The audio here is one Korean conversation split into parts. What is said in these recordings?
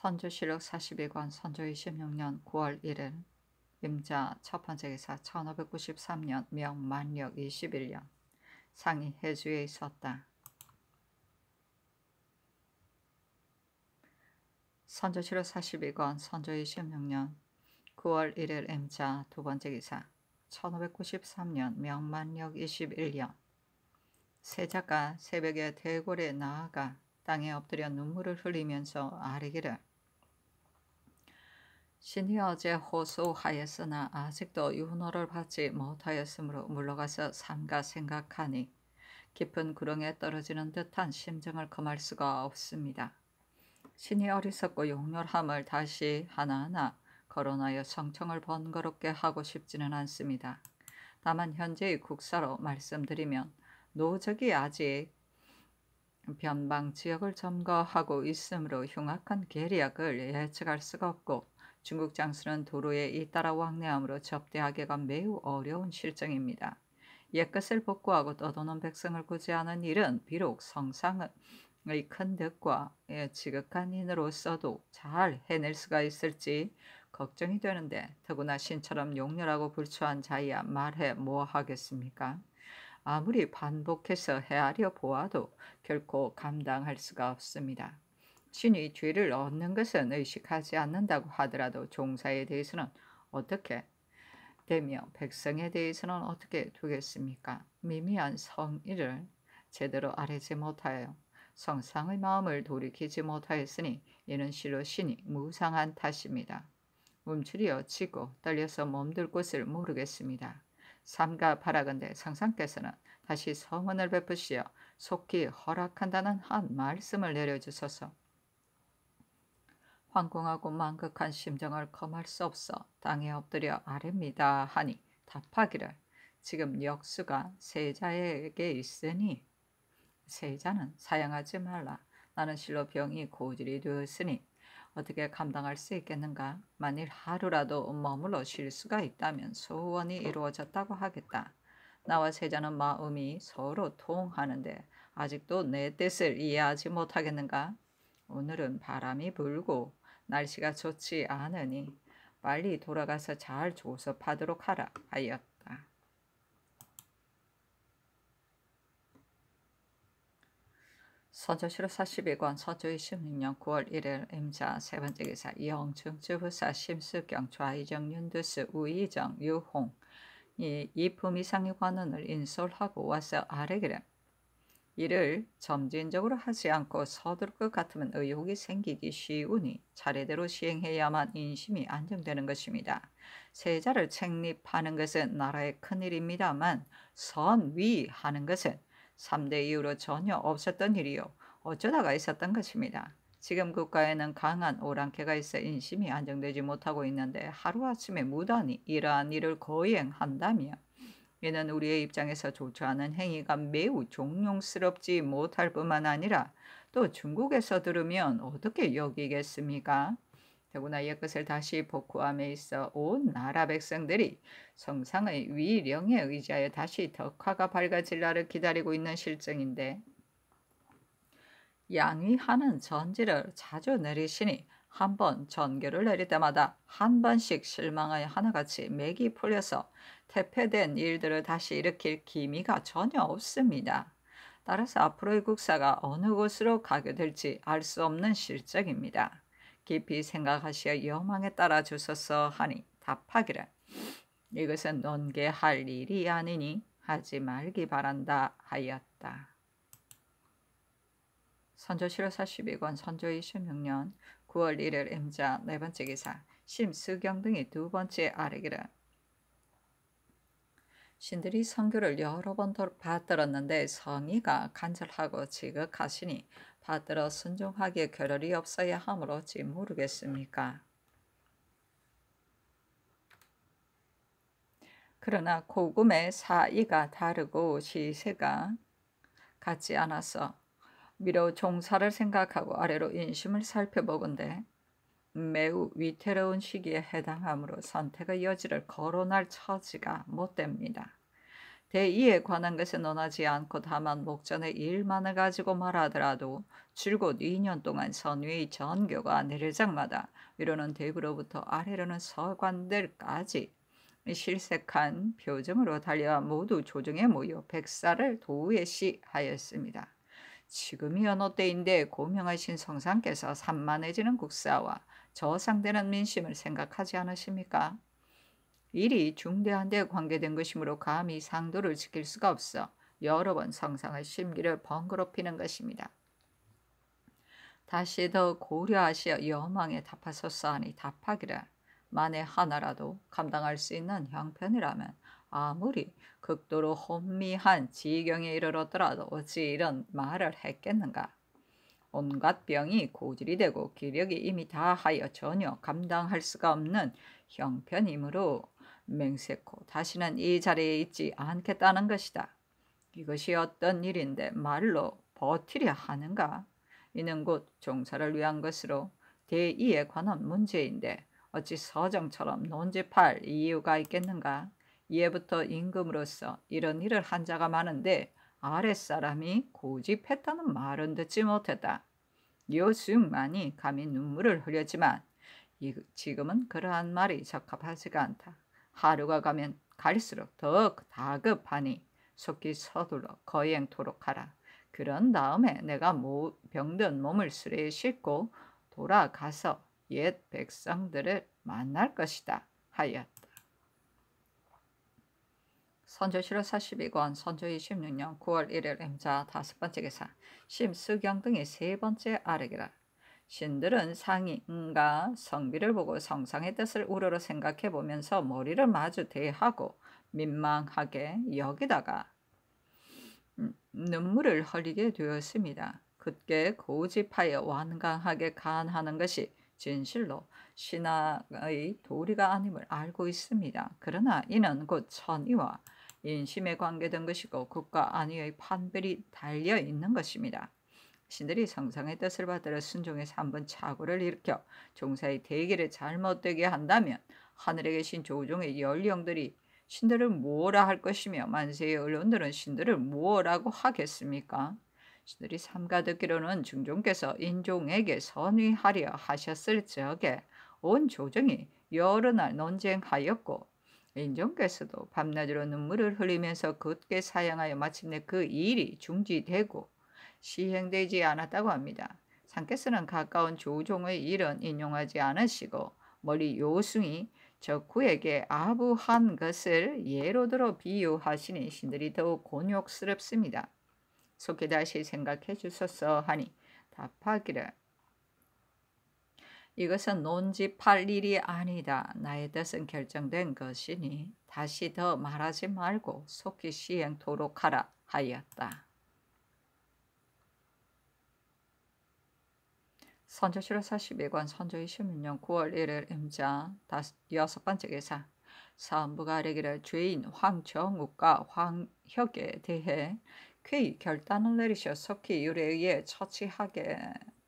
선조실록 42권 선조 26년 9월 1일 임자 첫 번째 기사 1593년 명만력 21년 상이 해주에 있었다. 선조실록 42권 선조 26년 9월 1일 임자 두 번째 기사 1593년 명만력 21년 세자가 새벽에 대궐에 나아가 땅에 엎드려 눈물을 흘리면서 아뢰기를 신이 어제 호소하였으나 아직도 윤호를 받지 못하였으므로 물러가서 삼가 생각하니 깊은 구렁에 떨어지는 듯한 심정을 금할 수가 없습니다. 신이 어리석고 용렬함을 다시 하나하나 거론하여 성청을 번거롭게 하고 싶지는 않습니다. 다만 현재의 국사로 말씀드리면 노적이 아직 변방 지역을 점거하고 있으므로 흉악한 계략을 예측할 수가 없고 중국 장수는 도로에 잇따라 왕래함으로 접대하기가 매우 어려운 실정입니다. 옛것을 복구하고 떠도는 백성을 구제하는 일은 비록 성상의 큰덕과 지극한 인으로서도 잘 해낼 수가 있을지 걱정이 되는데 더구나 신처럼 용렬하고 불초한 자야 말해 뭐 하겠습니까? 아무리 반복해서 헤아려 보아도 결코 감당할 수가 없습니다. 신이 죄를 얻는 것은 의식하지 않는다고 하더라도 종사에 대해서는 어떻게 되며 백성에 대해서는 어떻게 두겠습니까? 미미한 성의를 제대로 아뢰지 못하여 성상의 마음을 돌이키지 못하였으니 이는 실로 신이 무상한 탓입니다. 움츠려 지고 떨려서 몸둘 곳을 모르겠습니다. 삼가 바라건대 상상께서는 다시 성원을 베푸시어 속히 허락한다는 한 말씀을 내려주소서. 황궁하고 망극한 심정을 검할 수 없어 땅에 엎드려 아랩니다 하니 답하기를 지금 역수가 세자에게 있으니 세자는 사양하지 말라 나는 실로 병이 고질이 되었으니 어떻게 감당할 수 있겠는가 만일 하루라도 머물러 쉴 수가 있다면 소원이 이루어졌다고 하겠다 나와 세자는 마음이 서로 통하는데 아직도 내 뜻을 이해하지 못하겠는가 오늘은 바람이 불고 날씨가 좋지 않으니 빨리 돌아가서 잘 조섭하도록 하라 하였다. 서조시로 42권 서조의 16년 9월 1일 임자 세 번째 기사 영중 주부사 심수경 좌이정 윤두스 우이정 유홍 이, 이품 이상의 관원을 인솔하고 와서 아래기를 이를 점진적으로 하지 않고 서둘 것 같으면 의혹이 생기기 쉬우니 차례대로 시행해야만 인심이 안정되는 것입니다. 세자를 책립하는 것은 나라의 큰일입니다만 선위하는 것은 3대 이후로 전혀 없었던 일이요 어쩌다가 있었던 것입니다. 지금 국가에는 강한 오랑캐가 있어 인심이 안정되지 못하고 있는데 하루아침에 무단히 이러한 일을 거행한다면 이는 우리의 입장에서 조처하는 행위가 매우 종용스럽지 못할 뿐만 아니라 또 중국에서 들으면 어떻게 여기겠습니까? 더구나 이것을 다시 복구함에 있어 온 나라 백성들이 성상의 위령에 의지하여 다시 덕화가 밝아질 날을 기다리고 있는 실정인데 양위하는 전지를 자주 내리시니 한 번 전교를 내릴 때마다 한 번씩 실망하여 하나같이 맥이 풀려서 태폐된 일들을 다시 일으킬 기미가 전혀 없습니다. 따라서 앞으로의 국사가 어느 곳으로 가게 될지 알 수 없는 실적입니다. 깊이 생각하시어 여망에 따라 주소서 하니 답하기를 이것은 논개할 일이 아니니 하지 말기 바란다 하였다. 선조실화 42권 선조 26년 9월 1일 임자 네 번째 기사 심수경 등이 두 번째 아래기를 신들이 성교를 여러 번 받들었는데 성의가 간절하고 지극하시니 받들어 순종하기에 결혈이 없어야 함으로 지 모르겠습니까? 그러나 고금의 사이가 다르고 시세가 같지 않아서 위로 종사를 생각하고 아래로 인심을 살펴보건대 매우 위태로운 시기에 해당하므로 선택의 여지를 거론할 처지가 못됩니다. 대의에 관한 것은 논하지 않고 다만 목전의 일만을 가지고 말하더라도 줄곧 2년 동안 선위의 전교가 내려장마다 위로는 대구로부터 아래로는 서관들까지 실색한 표정으로 달려와 모두 조정에 모여 백사를 도외시하였습니다. 지금이 연어 때인데 고명하신 성상께서 산만해지는 국사와 저상되는 민심을 생각하지 않으십니까? 일이 중대한 데 관계된 것이므로 감히 상도를 지킬 수가 없어 여러 번 성상의 심기를 번거롭히는 것입니다. 다시 더 고려하시어 여망에 답하소서하니 답하기를 만에 하나라도 감당할 수 있는 형편이라면 아무리 극도로 혼미한 지경에 이르렀더라도 어찌 이런 말을 했겠는가. 온갖 병이 고질이 되고 기력이 이미 다하여 전혀 감당할 수가 없는 형편이므로 맹세코 다시는 이 자리에 있지 않겠다는 것이다. 이것이 어떤 일인데 말로 버티려 하는가? 이는 곧 종사를 위한 것으로 대의에 관한 문제인데 어찌 서정처럼 논집할 이유가 있겠는가? 이에부터 임금으로서 이런 일을 한 자가 많은데 아랫사람이 고집했다는 말은 듣지 못했다. 요수만이 감히 눈물을 흘렸지만 지금은 그러한 말이 적합하지가 않다. 하루가 가면 갈수록 더 다급하니 속히 서둘러 거행토록 하라. 그런 다음에 내가 병든 몸을 수레에 싣고 돌아가서 옛 백성들을 만날 것이다 하였다. 선조실록 42권 선조 26년 9월 1일 임자 다섯 번째 기사 심수경 등의세 번째 아르기라 신들은 상이 응가 성비를 보고 성상의 뜻을 우러러 생각해 보면서 머리를 마주 대하고 민망하게 여기다가 음, 눈물을 흘리게 되었습니다. 그게 고집하여 완강하게 간하는 것이 진실로 신학의 도리가 아님을 알고 있습니다. 그러나 이는 곧 천의와 인심에 관계된 것이고 국가 안위의 판별이 달려 있는 것입니다. 신들이 성상의 뜻을 받들어 순종해서 한번 착오를 일으켜 종사의 대결에 잘못되게 한다면 하늘에 계신 조종의 연령들이 신들을 뭐라 할 것이며 만세의 언론들은 신들을 뭐라고 하겠습니까? 신들이 삼가 듣기로는 중종께서 인종에게 선위하려 하셨을 적에 온 조정이 여러 날 논쟁하였고 인종께서도 밤낮으로 눈물을 흘리면서 곧게 사양하여 마침내 그 일이 중지되고 시행되지 않았다고 합니다. 상께서는 가까운 조종의 일은 인용하지 않으시고 멀리 요승이 적구에게 아부한 것을 예로 들어 비유하시니 신들이 더욱 곤욕스럽습니다. 속히 다시 생각해 주소서 하니 답하기를 이것은 논지팔 일이 아니다. 나의 뜻은 결정된 것이니 다시 더 말하지 말고 속히 시행토록 하라 하였다. 선조실록 42권 선조 의1 6년 9월 1일 임자 여섯 번째 기사 사헌부가 아래기를 죄인 황정욱과 황혁에 대해 쾌히 결단을 내리셔 속히 유례에 처치하게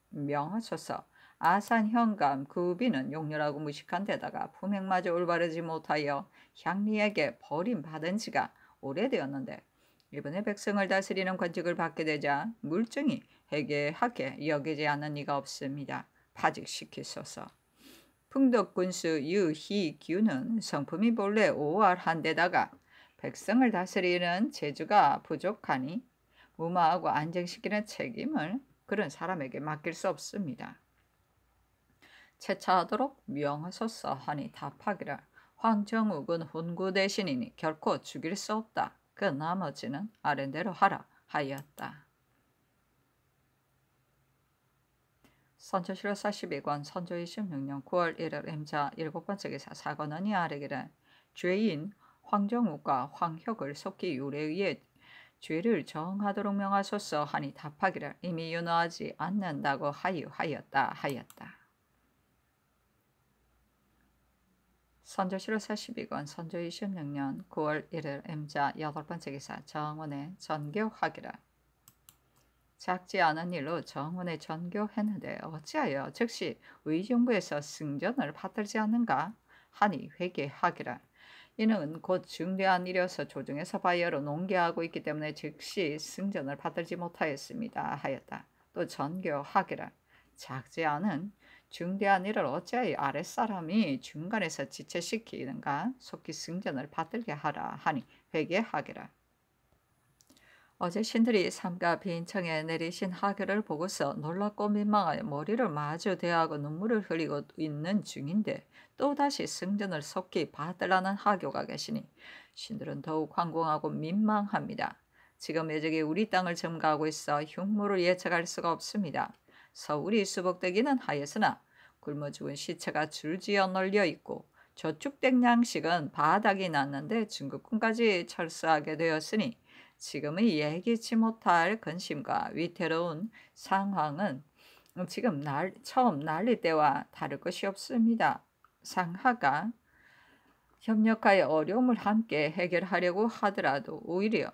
명하소서 아산 현감 그비는 용렬하고 무식한 데다가 품행마저 올바르지 못하여 향리에게 버림받은 지가 오래되었는데 일본의 백성을 다스리는 관직을 받게 되자 물증이 해괴하게 여기지 않는 이가 없습니다. 파직시키소서. 풍덕군수 유희규는 성품이 본래 오활한데다가 백성을 다스리는 재주가 부족하니 무마하고 안정시키는 책임을 그런 사람에게 맡길 수 없습니다. 채차하도록 명하소서 하니 답하기를 황정욱은 훈구 대신이니 결코 죽일 수 없다. 그 나머지는 아랜대로 하라 하였다. 선조실로 42권 선조 26년 9월 1일 임자 7번째 기사 사건원이 아래기를 죄인 황정욱과 황혁을 속기 유례에 의해 죄를 정하도록 명하소서 하니 답하기를 이미 윤호하지 않는다고 하유하였다 하였다. 선조시로 42권 선조 26년 9월 1일 임자 여덟 번째 기사 정원의 전교학이라 작지 않은 일로 정원의 전교했는데 어찌하여 즉시 의정부에서 승전을 받들지 않는가 하니 회개하기라 이는 곧 중대한 일이어서 조정에서 바이어로 농계하고 있기 때문에 즉시 승전을 받들지 못하였습니다 하였다 또 전교학이라 작지 않은 중대한 일을 어찌하여 아랫사람이 중간에서 지체시키는가 속히 승전을 받들게 하라 하니 회개하게라. 어제 신들이 삼가 빈청에 내리신 하교를 보고서 놀랍고 민망하여 머리를 마주 대하고 눈물을 흘리고 있는 중인데 또다시 승전을 속히 받으라는 하교가 계시니 신들은 더욱 황공하고 민망합니다. 지금 예적이 우리 땅을 점거하고 있어 흉물을 예측할 수가 없습니다. 서울이 수복되기는 하였으나 굶어 죽은 시체가 줄지어 널려 있고 저축된 양식은 바닥이 났는데 중국군까지 철수하게 되었으니 지금의 예기치 못할 근심과 위태로운 상황은 지금 날, 처음 난리 때와 다를 것이 없습니다. 상하가 협력하여 어려움을 함께 해결하려고 하더라도 오히려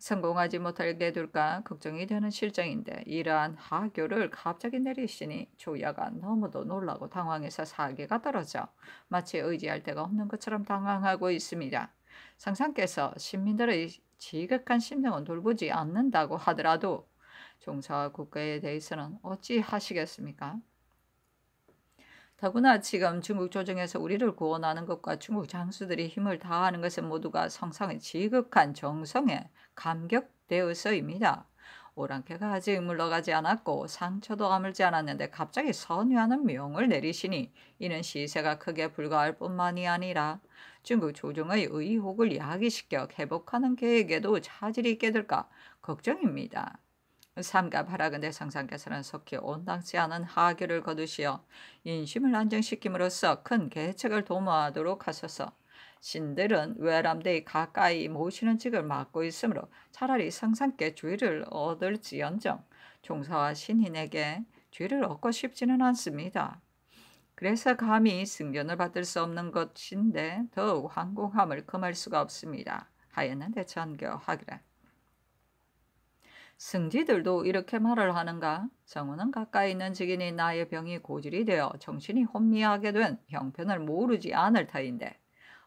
성공하지 못하게 될까 걱정이 되는 실정인데 이러한 하교를 갑자기 내리시니 조야가 너무도 놀라고 당황해서 사기가 떨어져 마치 의지할 데가 없는 것처럼 당황하고 있습니다. 상상께서 시민들의 지극한 심정은 돌보지 않는다고 하더라도 종사와 국가에 대해서는 어찌 하시겠습니까? 더구나 지금 중국 조정에서 우리를 구원하는 것과 중국 장수들이 힘을 다하는 것은 모두가 성상의 지극한 정성에 감격되어서입니다. 오랑캐가 아직 물러가지 않았고 상처도 아물지 않았는데 갑자기 선유하는 명을 내리시니 이는 시세가 크게 불과할 뿐만이 아니라 중국 조정의 의혹을 야기시켜 회복하는 계획에도 차질이 있게 될까 걱정입니다. 삼가하라근대성상께서는 속히 온당치 않은 하교를 거두시어 인심을 안정시킴으로써 큰 계책을 도모하도록 하소서. 신들은 외람되이 가까이 모시는 직을 맡고 있으므로 차라리 성상께주의를 얻을지언정 종사와 신인에게 죄를 얻고 싶지는 않습니다. 그래서 감히 승전을 받을 수 없는 것인데 더욱 황공함을 금할 수가 없습니다. 하였는데 전교하기라. 승지들도 이렇게 말을 하는가? 정우는 가까이 있는 직인이 나의 병이 고질이 되어 정신이 혼미하게 된 형편을 모르지 않을 터인데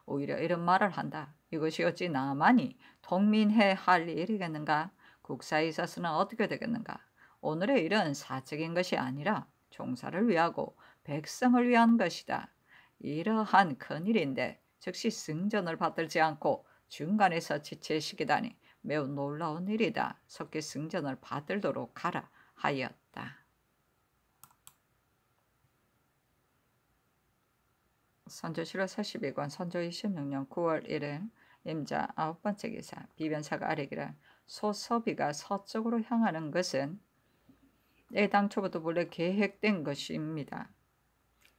오히려 이런 말을 한다. 이것이 어찌 나만이 동민해 할 일이겠는가? 국사의사어서는 어떻게 되겠는가? 오늘의 일은 사적인 것이 아니라 종사를 위하고 백성을 위한 것이다. 이러한 큰일인데 즉시 승전을 받들지 않고 중간에서 지체시키다니 매우 놀라운 일이다. 석기 승전을 받들도록 가라 하였다. 선조실화 42권 선조 26년 9월 1일 임자 아홉 번째 기사 비변사가 아래기라 소서비가 서쪽으로 향하는 것은 애당초부터 본래 계획된 것입니다.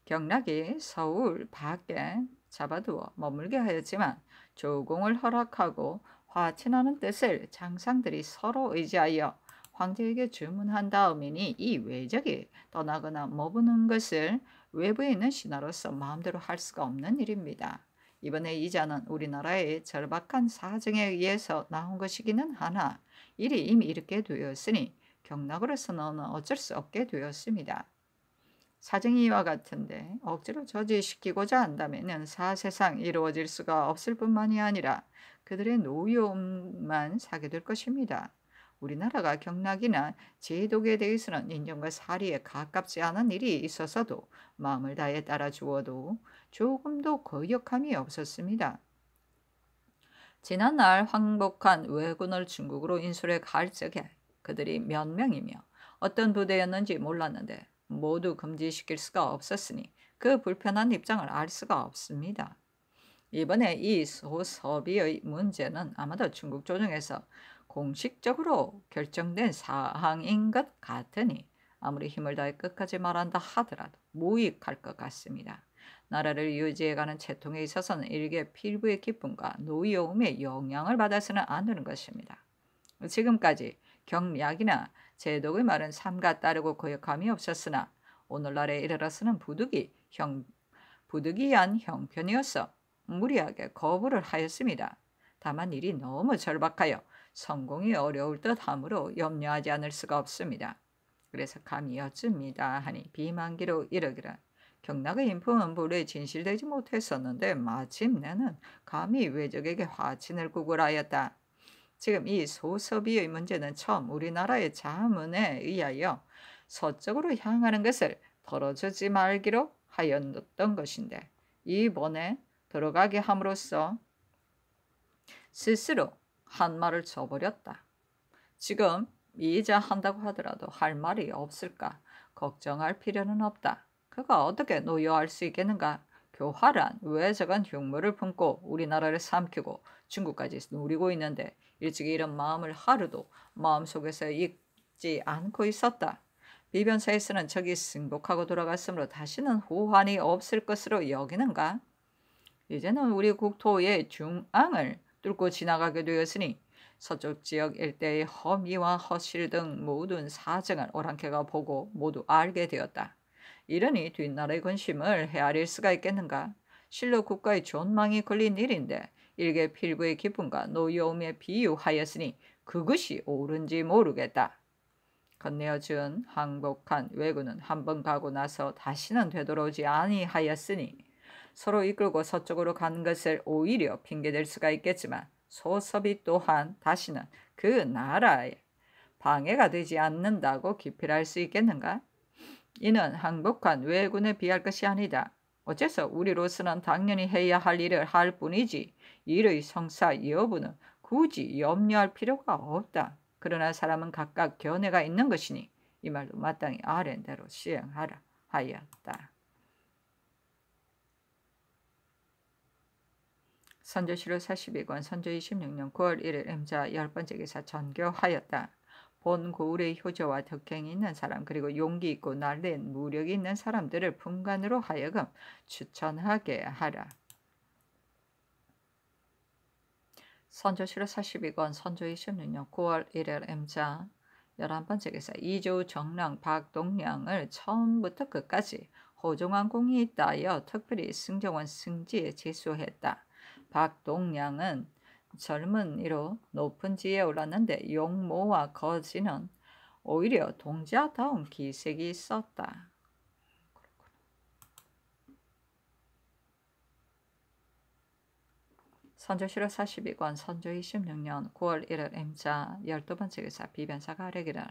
경락이 서울 밖에 잡아두어 머물게 하였지만 조공을 허락하고 화친하는 뜻을 장상들이 서로 의지하여 황제에게 주문한 다음이니 이 외적이 떠나거나 머무는 것을 외부에 있는 신하로서 마음대로 할 수가 없는 일입니다. 이번에 이자는 우리나라의 절박한 사정에 의해서 나온 것이기는 하나 일이 이미 이렇게 되었으니 경락으로서는 어쩔 수 없게 되었습니다. 사정이와 같은데 억지로 저지시키고자 한다면 사세상 이루어질 수가 없을 뿐만이 아니라 그들의 노여움만 사게 될 것입니다. 우리나라가 경락이나 제독에 대해서는 인정과 사리에 가깝지 않은 일이 있어서도 마음을 다해 따라 주어도 조금도 거역함이 없었습니다. 지난날 황복한 왜군을 중국으로 인솔해갈 적에 그들이 몇 명이며 어떤 부대였는지 몰랐는데 모두 금지시킬 수가 없었으니 그 불편한 입장을 알 수가 없습니다. 이번에 이 소섭이의 문제는 아마도 중국 조정에서 공식적으로 결정된 사항인 것 같으니 아무리 힘을 다해 끝까지 말한다 하더라도 무익할 것 같습니다. 나라를 유지해가는 채통에 있어서는 일개 필부의 기쁨과 노여움의 영향을 받아서는 안 되는 것입니다. 지금까지 경략이나 제독의 말은 삼가 따르고 거역함이 없었으나 오늘날에 이르러서는 부득이 형, 부득이한 형편이었어 무리하게 거부를 하였습니다. 다만 일이 너무 절박하여 성공이 어려울 듯 하므로 염려하지 않을 수가 없습니다. 그래서 감히 여쭙니다 하니 비만기로 이르기를 경락의 인품은 본래 진실되지 못했었는데 마침내는 감히 외적에게 화친을 구걸하였다. 지금 이 소서비의 문제는 처음 우리나라의 자문에 의하여 서쪽으로 향하는 것을 벌어주지 말기로 하였던 것인데 이번에 들어가게 함으로써 스스로 한 말을 줘버렸다. 지금 이자 한다고 하더라도 할 말이 없을까 걱정할 필요는 없다. 그가 어떻게 노여할 수 있겠는가? 교활한 외적한 흉물을 품고 우리나라를 삼키고 중국까지 노리고 있는데 일찍 이런 마음을 하루도 마음속에서 잊지 않고 있었다. 비변사에서는 적이 승복하고 돌아갔으므로 다시는 후환이 없을 것으로 여기는가? 이제는 우리 국토의 중앙을 뚫고 지나가게 되었으니 서쪽 지역 일대의 허미와 허실 등 모든 사정을 오랑캐가 보고 모두 알게 되었다. 이러니 뒷날의 근심을 헤아릴 수가 있겠는가? 실로 국가의 존망이 걸린 일인데 일개 필부의 기쁨과 노여움에 비유하였으니 그것이 옳은지 모르겠다. 건네어 준 항복한 왜군은 한번 가고 나서 다시는 되돌아오지 아니하였으니 서로 이끌고 서쪽으로 가는 것을 오히려 핑계댈 수가 있겠지만 소섭이 또한 다시는 그 나라에 방해가 되지 않는다고 기필할 수 있겠는가? 이는 항복한 왜군에 비할 것이 아니다. 어째서 우리로서는 당연히 해야 할 일을 할 뿐이지 일의 성사 여부는 굳이 염려할 필요가 없다. 그러나 사람은 각각 견해가 있는 것이니 이 말도 마땅히 아랜대로 시행하라 하였다. 선조시로 42권 선조 26년 9월 1일 임자 열 번째 기사 전교하였다. 본 고울의 효조와 덕행이 있는 사람 그리고 용기 있고 날린 무력이 있는 사람들을 분간으로 하여금 추천하게 하라. 선조실록 42권 선조 26년 9월 1일 M자 11번째 기사 이조 정랑 박동량을 처음부터 끝까지 호종왕 공이 있다여 특별히 승정원 승지에 제수했다. 박동량은 젊은 이로 높은 지에 올랐는데 용모와 거지는 오히려 동자다운 기색이 있었다. 선조실록 42권 선조 26년 9월 1일 임자 12번째 기사 비변사가 아래기를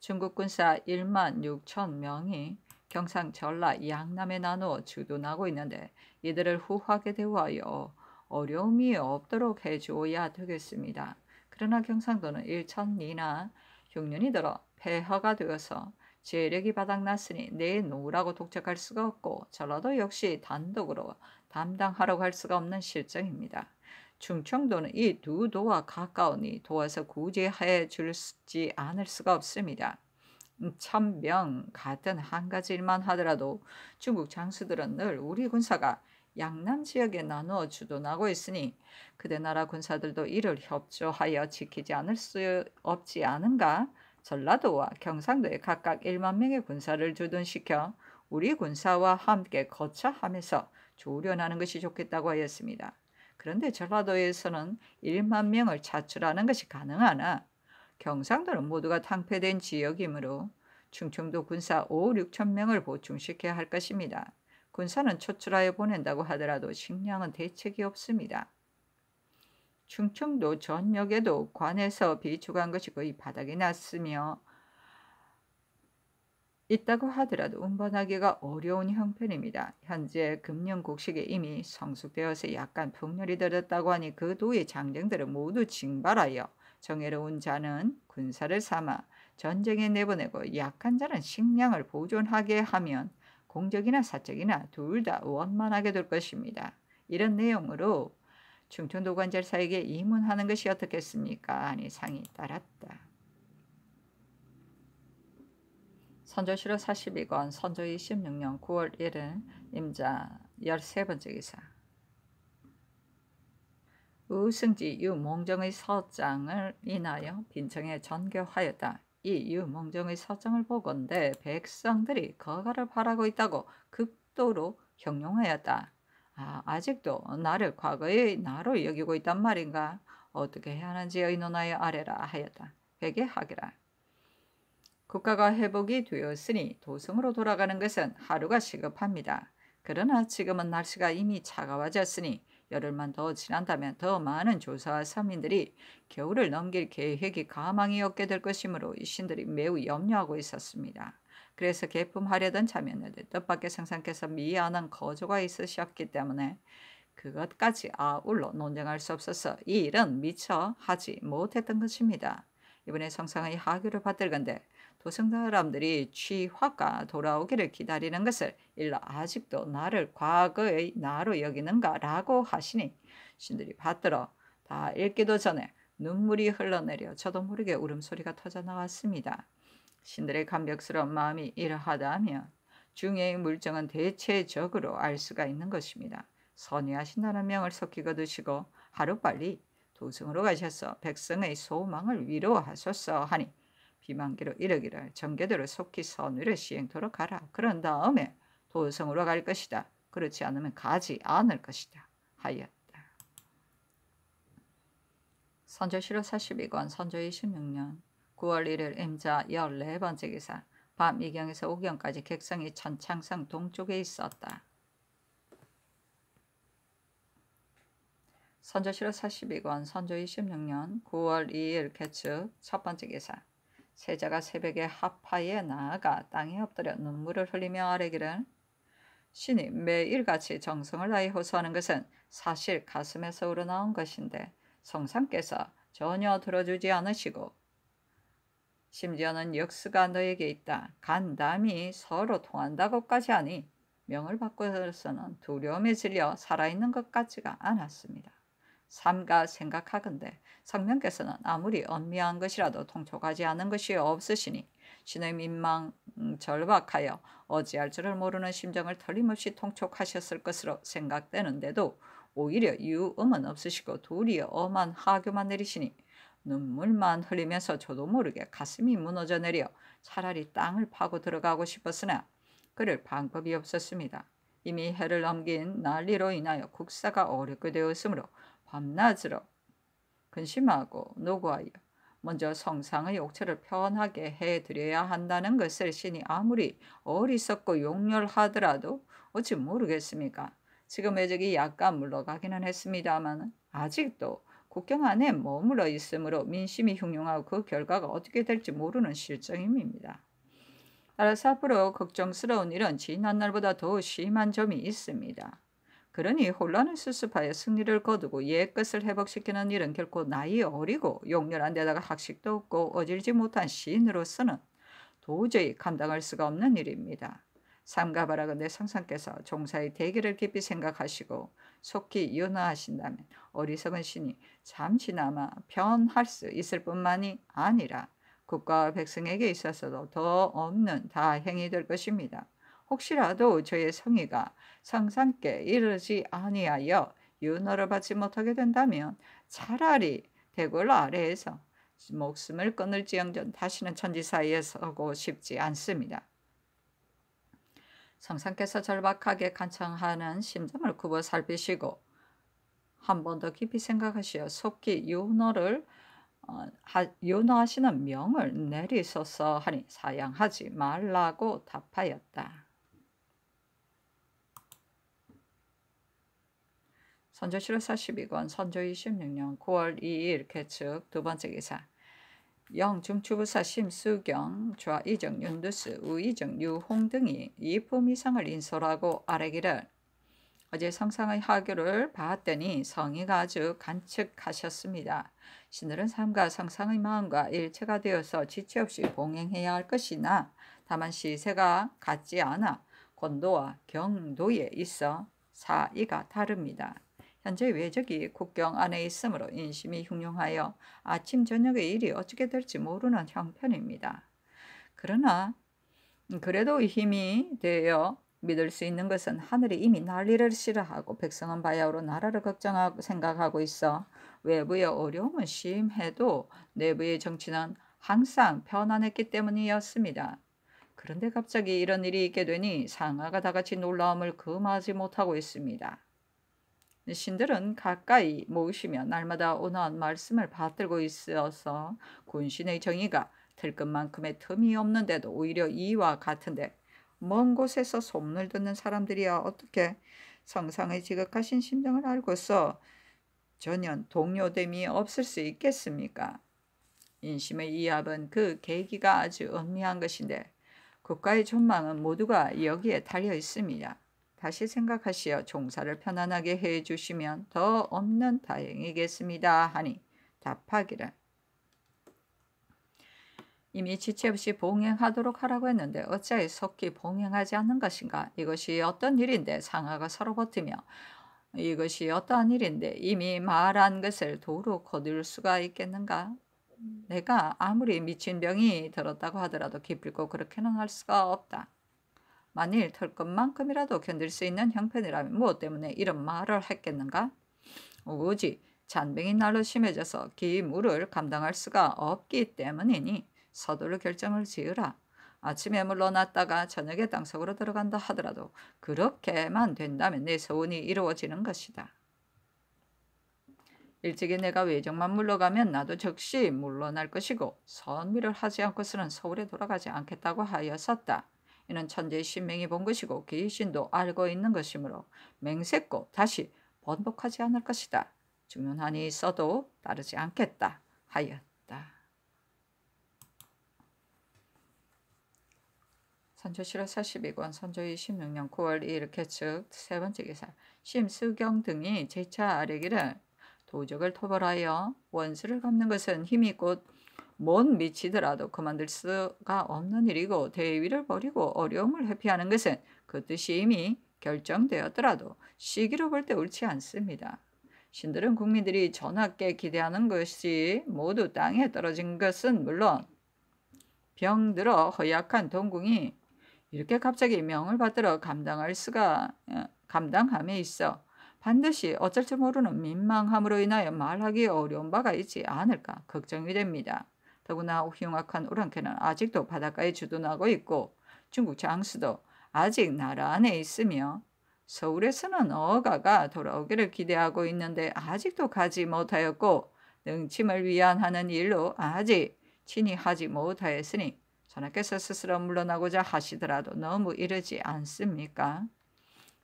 중국 군사 1만 6천 명이 경상 전라 양남에 나누어 주둔하고 있는데 이들을 후하게 대우하여 어려움이 없도록 해주어야 되겠습니다. 그러나 경상도는 일천리나 흉년이 들어 폐허가 되어서 재력이 바닥났으니 내놓으라고 독착할 수가 없고 전라도 역시 단독으로 담당하라고 할 수가 없는 실정입니다. 충청도는 이 두 도와 가까우니 도와서 구제해 줄지 않을 수가 없습니다. 음, 천병 같은 한 가지 일만 하더라도 중국 장수들은 늘 우리 군사가 양남 지역에 나누어 주둔하고 있으니 그대 나라 군사들도 이를 협조하여 지키지 않을 수 없지 않은가? 전라도와 경상도에 각각 1만 명의 군사를 주둔시켜 우리 군사와 함께 거처하면서 조련하는 것이 좋겠다고 하였습니다. 그런데 전라도에서는 1만 명을 차출하는 것이 가능하나 경상도는 모두가 탕패된 지역이므로 충청도 군사 5, 6천 명을 보충시켜야 할 것입니다. 군사는 초출하여 보낸다고 하더라도 식량은 대책이 없습니다. 충청도 전역에도 관에서 비축한 것이 거의 바닥이 났으며 있다고 하더라도 운반하기가 어려운 형편입니다. 현재 금년곡식에 이미 성숙되어서 약간 풍렬이 들었다고 하니 그 도의 장정들을 모두 징발하여 정예로운 자는 군사를 삼아 전쟁에 내보내고 약한 자는 식량을 보존하게 하면 공적이나 사적이나 둘 다 원만하게 될 것입니다. 이런 내용으로 충청도관절사에게 이문하는 것이 어떻겠습니까? 하니 상이 따랐다. 선조시로 42권 선조 26년 9월 1일 임자 13번째 기사 우승지 유몽정의 서장을 인하여 빈청에 전교하였다. 이 유몽정의 서장을 보건대 백성들이 거가를 바라고 있다고 극도로 형용하였다. 아, 아직도 나를 과거의 나로 여기고 있단 말인가? 어떻게 해야 하는지 의논하여 아래라 하였다. 회개하기라. 국가가 회복이 되었으니 도성으로 돌아가는 것은 하루가 시급합니다. 그러나 지금은 날씨가 이미 차가워졌으니 열흘만 더 지난다면 더 많은 조사와 서민들이 겨울을 넘길 계획이 가망이 없게 될 것이므로 이신들이 매우 염려하고 있었습니다. 그래서 개품하려던 참이었는데 뜻밖의 생산께서 미안한 거조가 있으셨기 때문에 그것까지 아울러 논쟁할 수 없어서 이 일은 미처 하지 못했던 것입니다. 이번에 성상의 하교를 받들건데 도성 사람들이 취화가 돌아오기를 기다리는 것을 일러 아직도 나를 과거의 나로 여기는가라고 하시니 신들이 받들어 다 읽기도 전에 눈물이 흘러내려 저도 모르게 울음소리가 터져 나왔습니다. 신들의 감격스러운 마음이 이러하다면 중예의 물정은 대체적으로 알 수가 있는 것입니다. 선의하신다는 명을 속히 거 드시고 하루빨리 도성으로 가셔서 백성의 소망을 위로하소서 하니 비만기로 1억기를전개대로 속히 선위를 시행토록 하라. 그런 다음에 도성으로 갈 것이다. 그렇지 않으면 가지 않을 것이다. 하였다. 선조시로 42권 선조 26년 9월 1일 임자 14번째 기사 밤 2경에서 5경까지 객성이 천창성 동쪽에 있었다. 선조시로 42권 선조 26년 9월 2일 개측 첫 번째 기사 세자가 새벽에 하파에 나아가 땅에 엎드려 눈물을 흘리며 아뢰기를 신이 매일같이 정성을 다해 호소하는 것은 사실 가슴에서 우러나온 것인데 성상께서 전혀 들어주지 않으시고 심지어는 역수가 너에게 있다. 간담이 서로 통한다고까지 하니 명을 바꿔서는 두려움에 질려 살아있는 것 같지가 않았습니다. 삼가 생각하건대 성령께서는 아무리 엄미한 것이라도 통촉하지 않은 것이 없으시니 신의 민망 음, 절박하여 어찌할 줄을 모르는 심정을 틀림없이 통촉하셨을 것으로 생각되는데도 오히려 유음은 없으시고 도리어 엄한 하교만 내리시니 눈물만 흘리면서 저도 모르게 가슴이 무너져 내려 차라리 땅을 파고 들어가고 싶었으나 그럴 방법이 없었습니다. 이미 해를 넘긴 난리로 인하여 국사가 어렵게 되었으므로 밤낮으로 근심하고 노고하여 먼저 성상의 욕체를 편하게 해드려야 한다는 것을 신이 아무리 어리석고 용렬하더라도 어찌 모르겠습니까? 지금의 적이 약간 물러가기는 했습니다만 아직도 국경 안에 머물러 있으므로 민심이 흉흉하고 그 결과가 어떻게 될지 모르는 실정입니다. 따라서 앞으로 걱정스러운 일은 지난날보다 더 심한 점이 있습니다. 그러니 혼란을 수습하여 승리를 거두고 옛 것을 회복시키는 일은 결코 나이 어리고 용렬한 데다가 학식도 없고 어질지 못한 시인으로서는 도저히 감당할 수가 없는 일입니다. 삼가바라건대 상상께서 종사의 대기를 깊이 생각하시고 속히 윤화하신다면 어리석은 신이 잠시나마 변할 수 있을 뿐만이 아니라 국가와 백성에게 있어서도 더 없는 다행이 될 것입니다. 혹시라도 저의 성의가 상상께 이르지 아니하여 윤호를 받지 못하게 된다면 차라리 대궐 아래에서 목숨을 끊을지언정 다시는 천지 사이에 서고 싶지 않습니다. 성상께서 절박하게 간청하는 심정을 굽어 살피시고 한 번 더 깊이 생각하시어 속기 윤호를 어, 윤호하시는 명을 내리소서 하니 사양하지 말라고 답하였다. 선조 7월 42권, 선조 26년 9월 2일 개측두 번째 기사. 영 중추부사 심수경, 좌 이정 윤두스, 우 이정 유홍 등이 이품 이상을 인솔하고 아래기를 어제 성상의 하교를 봤더니 성의가 아주 간측하셨습니다. 신들은 삶과 성상의 마음과 일체가 되어서 지체 없이 봉행해야 할 것이나 다만 시세가 같지 않아 권도와 경도에 있어 사이가 다릅니다. 현재 외적이 국경 안에 있으므로 인심이 흉흉하여 아침 저녁의 일이 어떻게 될지 모르는 형편입니다. 그러나 그래도 힘이 되어 믿을 수 있는 것은 하늘이 이미 난리를 싫어하고 백성은 바야흐로 나라를 걱정하고 생각하고 있어 외부의 어려움은 심해도 내부의 정치는 항상 편안했기 때문이었습니다. 그런데 갑자기 이런 일이 있게 되니 상하가 다 같이 놀라움을 금하지 못하고 있습니다. 신들은 가까이 모으시며 날마다 온화한 말씀을 받들고 있어서 군신의 정의가 틀것만큼의 틈이 없는데도 오히려 이와 같은데 먼 곳에서 소문을 듣는 사람들이야 어떻게 성상의 지극하신 심정을 알고서 전혀 동료됨이 없을 수 있겠습니까? 인심의 이합은 그 계기가 아주 음미한 것인데 국가의 존망은 모두가 여기에 달려 있습니다. 다시 생각하시어 종사를 편안하게 해 주시면 더 없는 다행이겠습니다 하니 답하기를 이미 지체 없이 봉행하도록 하라고 했는데 어찌하여 섞이 봉행하지 않는 것인가 이것이 어떤 일인데 상하가 서로 버티며 이것이 어떠한 일인데 이미 말한 것을 도로 거둘 수가 있겠는가 내가 아무리 미친 병이 들었다고 하더라도 기필코 그렇게는 할 수가 없다. 만일 털것만큼이라도 견딜 수 있는 형편이라면 무엇 때문에 이런 말을 했겠는가? 오지 잔병이 날로 심해져서 기물을 감당할 수가 없기 때문이니 서둘러 결정을 지으라. 아침에 물러났다가 저녁에 땅속으로 들어간다 하더라도 그렇게만 된다면 내 소원이 이루어지는 것이다. 일찍이 내가 외정만 물러가면 나도 즉시 물러날 것이고 선미를 하지 않고서는 서울에 돌아가지 않겠다고 하였었다. 이는 천재의 신명이 본 것이고 귀신도 알고 있는 것이므로 맹세코 다시 번복하지 않을 것이다. 중론하니 있어도 따르지 않겠다 하였다. 선조실화 42권 선조의 16년 9월 2일 개측 세 번째 기사 심수경 등이 제차 아래기를 도적을 토벌하여 원수를 갚는 것은 힘이 곧못 미치더라도 그만둘 수가 없는 일이고 대위를 버리고 어려움을 회피하는 것은 그 뜻이 이미 결정되었더라도 시기로 볼 때 옳지 않습니다. 신들은 국민들이 전학께 기대하는 것이 모두 땅에 떨어진 것은 물론 병들어 허약한 동궁이 이렇게 갑자기 명을 받들어 감당할 수가 어, 감당함에 있어 반드시 어쩔 줄 모르는 민망함으로 인하여 말하기 어려운 바가 있지 않을까 걱정이 됩니다. 더구나 흉악한 우랑캐는 아직도 바닷가에 주둔하고 있고 중국 장수도 아직 나라 안에 있으며 서울에서는 어가가 돌아오기를 기대하고 있는데 아직도 가지 못하였고 능침을 위안하는 일로 아직 친히 하지 못하였으니 전하께서 스스로 물러나고자 하시더라도 너무 이르지 않습니까?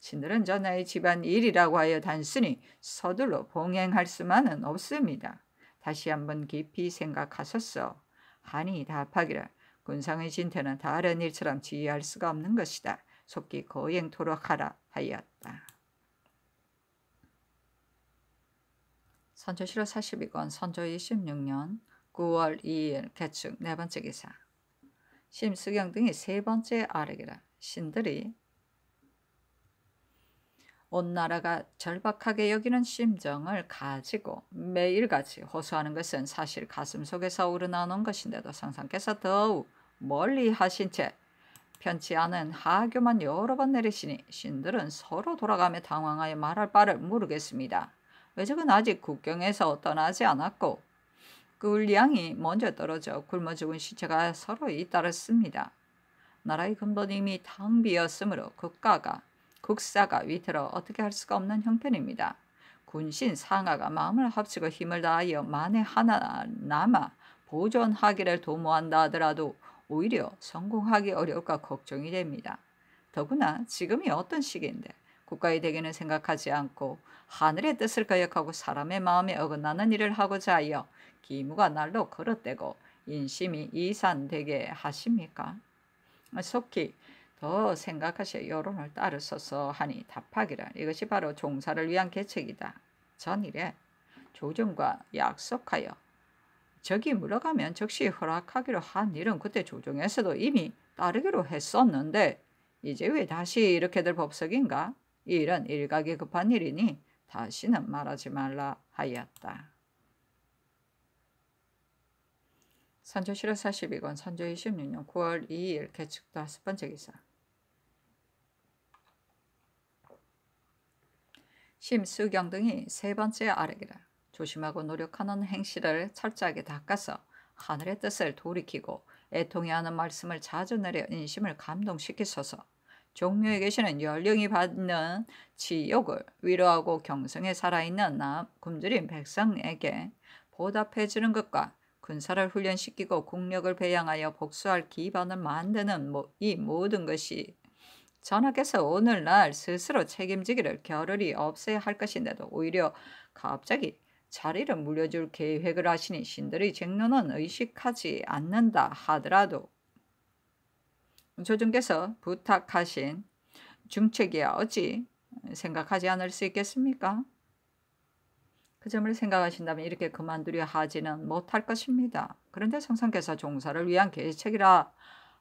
신들은 전하의 집안 일이라고 하여 단순히 서둘러 봉행할 수만은 없습니다. 다시 한번 깊이 생각하소서. 하니 답하기를 군상의 진퇴는 다른 일처럼 지휘할 수가 없는 것이다. 속기 거행토록 하라 하였다. 선조시로 42권 선조 26년 9월 2일 개축 네 번째 기사 심수경 등이 세 번째 아뢰기라 신들이 온 나라가 절박하게 여기는 심정을 가지고 매일같이 호소하는 것은 사실 가슴 속에서 우러나오는 것인데도 성상께서 더욱 멀리 하신 채 편치 않은 하교만 여러 번 내리시니 신들은 서로 돌아가며 당황하여 말할 바를 모르겠습니다. 외적은 아직 국경에서 떠나지 않았고 꿀량이 그 먼저 떨어져 굶어 죽은 시체가 서로 잇따랐습니다. 나라의 근본이 이미 당비였으므로 국가가 극사가 위태로 어떻게 할 수가 없는 형편입니다. 군신 상하가 마음을 합치고 힘을 다하여 만에 하나 남아 보존하기를 도모한다 하더라도 오히려 성공하기 어려울까 걱정이 됩니다. 더구나 지금이 어떤 시기인데 국가의 대기는 생각하지 않고 하늘의 뜻을 거역하고 사람의 마음에 어긋나는 일을 하고자 하여 기무가 날로 걸어대고 인심이 이산되게 하십니까? 속히 더 생각하시어 여론을 따르 서서 하니 답하기라. 이것이 바로 종사를 위한 계책이다. 전일에 조정과 약속하여 적이 물러가면 즉시 허락하기로 한 일은 그때 조정에서도 이미 따르기로 했었는데 이제 왜 다시 이렇게 될 법석인가? 이 일은 일각이 급한 일이니 다시는 말하지 말라 하였다. 선조 7월 42권 선조 26년 9월 2일 개축 다섯 번째 기사 심수경 등이 세 번째 아래기를 조심하고 노력하는 행실을 철저하게 닦아서 하늘의 뜻을 돌이키고 애통이 하는 말씀을 자주 내려 인심을 감동시키소서 종묘에 계시는 연령이 받는 지욕을 위로하고 경성에 살아있는 남 굶주린 백성에게 보답해 주는 것과 군사를 훈련시키고 국력을 배양하여 복수할 기반을 만드는 이 모든 것이 전하께서 오늘날 스스로 책임지기를 겨를이 없애야 할 것인데도 오히려 갑자기 자리를 물려줄 계획을 하시니 신들의 쟁론은 의식하지 않는다 하더라도 조정께서 부탁하신 중책이야 어찌 생각하지 않을 수 있겠습니까? 그 점을 생각하신다면 이렇게 그만두려 하지는 못할 것입니다. 그런데 성상께서 종사를 위한 계책이라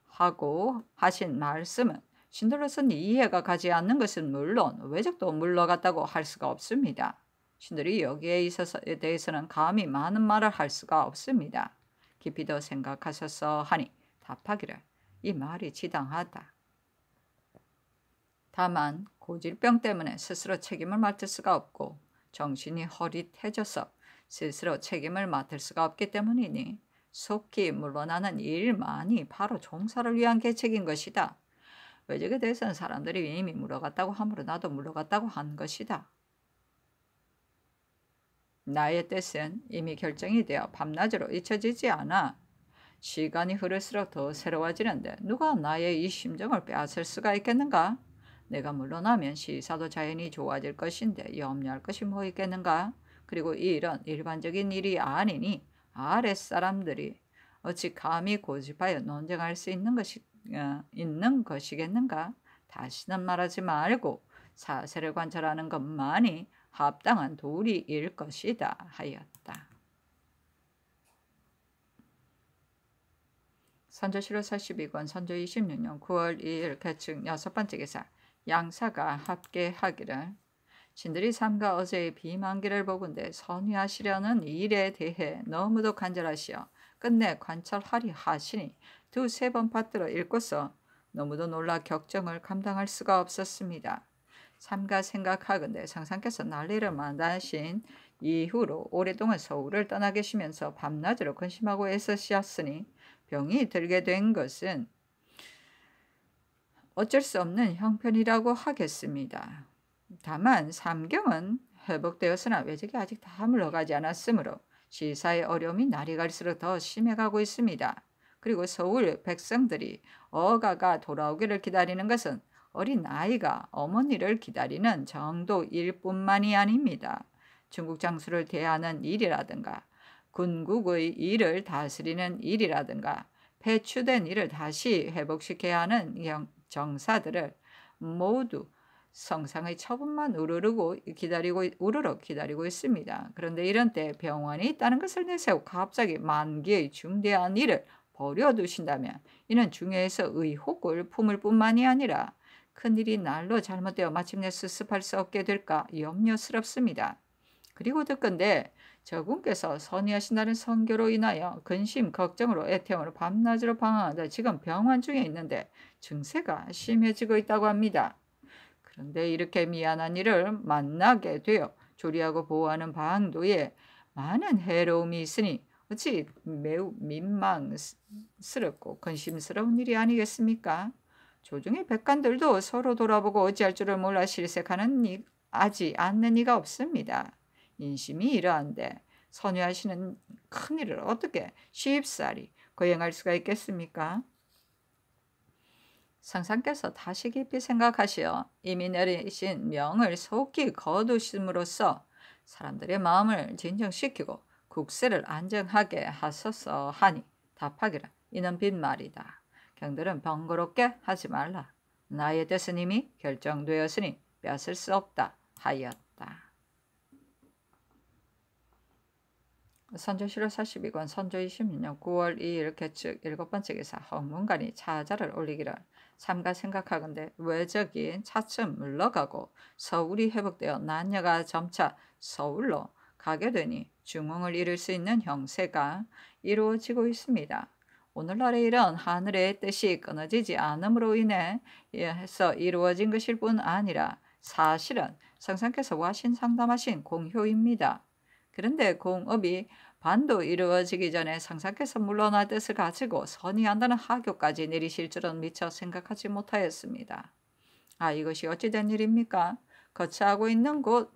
하고 하신 말씀은 신들로서는 이해가 가지 않는 것은 물론 외적도 물러갔다고 할 수가 없습니다. 신들이 여기에 있어서 대해서는 감히 많은 말을 할 수가 없습니다. 깊이 더 생각하셔서 하니 답하기를 이 말이 지당하다. 다만 고질병 때문에 스스로 책임을 맡을 수가 없고 정신이 허릿해져서 스스로 책임을 맡을 수가 없기 때문이니 속히 물러나는 일만이 바로 종사를 위한 계책인 것이다. 외적에 대해서는 사람들이 이미 물러갔다고 함으로 나도 물러갔다고 한 것이다. 나의 뜻은 이미 결정이 되어 밤낮으로 잊혀지지 않아. 시간이 흐를수록 더 새로워지는데 누가 나의 이 심정을 빼앗을 수가 있겠는가? 내가 물러나면 시사도 자연히 좋아질 것인데 염려할 것이 뭐 있겠는가? 그리고 이일 일반적인 일이 아니니 아랫사람들이 어찌 감히 고집하여 논쟁할 수 있는 것이 어, 있는 것이겠는가? 다시는 말하지 말고 사세를 관찰하는 것만이 합당한 도리일 것이다 하였다. 선조실록 42권 선조 26년 9월 2일 개측 여섯 번째 기사 양사가 합계하기를 신들이 삼가 어제의 비만기를 보군데 선위하시려는 일에 대해 너무도 간절하시어 끝내 관철하리 하시니 두세 번 받들어 읽고서 너무도 놀라 격정을 감당할 수가 없었습니다. 삼가 생각하건대 상상께서 난리를 만나신 이후로 오랫동안 서울을 떠나 계시면서 밤낮으로 근심하고 애쓰셨으니 병이 들게 된 것은 어쩔 수 없는 형편이라고 하겠습니다. 다만 삼경은 회복되었으나 외적이 아직 다 물러가지 않았으므로 시사의 어려움이 날이 갈수록 더 심해가고 있습니다. 그리고 서울 백성들이 어가가 돌아오기를 기다리는 것은 어린 아이가 어머니를 기다리는 정도일 뿐만이 아닙니다. 중국 장수를 대하는 일이라든가 군국의 일을 다스리는 일이라든가 폐추된 일을 다시 회복시켜야 하는 정사들을 모두 성상의 처분만 우르르고 기다리고 우르르 기다리고 있습니다. 그런데 이런 때 병원이 있다는 것을 내세우고 갑자기 만기의 중대한 일을 버려두신다면 이는 중에서 의혹을 품을 뿐만이 아니라 큰일이 날로 잘못되어 마침내 수습할 수 없게 될까 염려스럽습니다. 그리고 듣건데 저군께서 선의하신 날은 선교로 인하여 근심, 걱정으로 애태움으로 밤낮으로 방황하다 지금 병원 중에 있는데 증세가 심해지고 있다고 합니다. 그런데 이렇게 미안한 일을 만나게 되어 조리하고 보호하는 방도에 많은 해로움이 있으니 어찌 매우 민망스럽고 근심스러운 일이 아니겠습니까? 조중의 백관들도 서로 돌아보고 어찌할 줄을 몰라 실색하는 이, 아지 않는 이가 없습니다. 인심이 이러한데 선유하시는 큰일을 어떻게 쉽사리 거행할 수가 있겠습니까? 상상께서 다시 깊이 생각하시어 이미 내리신 명을 속히 거두심으로써 사람들의 마음을 진정시키고 국세를 안정하게 하소서 하니 답하기라 이는 빈말이다. 경들은 번거롭게 하지 말라. 나의 뜻은 이 결정되었으니 뺏을 수 없다 하였다. 선조실록 42권 선조 26년 9월 2일 개측 일곱 번째 기사 허문관이 차자를 올리기를 삼가 생각하건대 외적인 차츰 물러가고 서울이 회복되어 난녀가 점차 서울로 가게 되니 중흥을 이룰 수 있는 형세가 이루어지고 있습니다. 오늘날의 이런 하늘의 뜻이 끊어지지 않음으로 인해 해서 이루어진 것일 뿐 아니라 사실은 성상께서 와신 상담하신 공효입니다. 그런데 공업이 반도 이루어지기 전에 상사께서 물러날 뜻을 가지고 선의 한다는 하교까지 내리실 줄은 미처 생각하지 못하였습니다. 아 이것이 어찌된 일입니까? 거처하고 있는 곳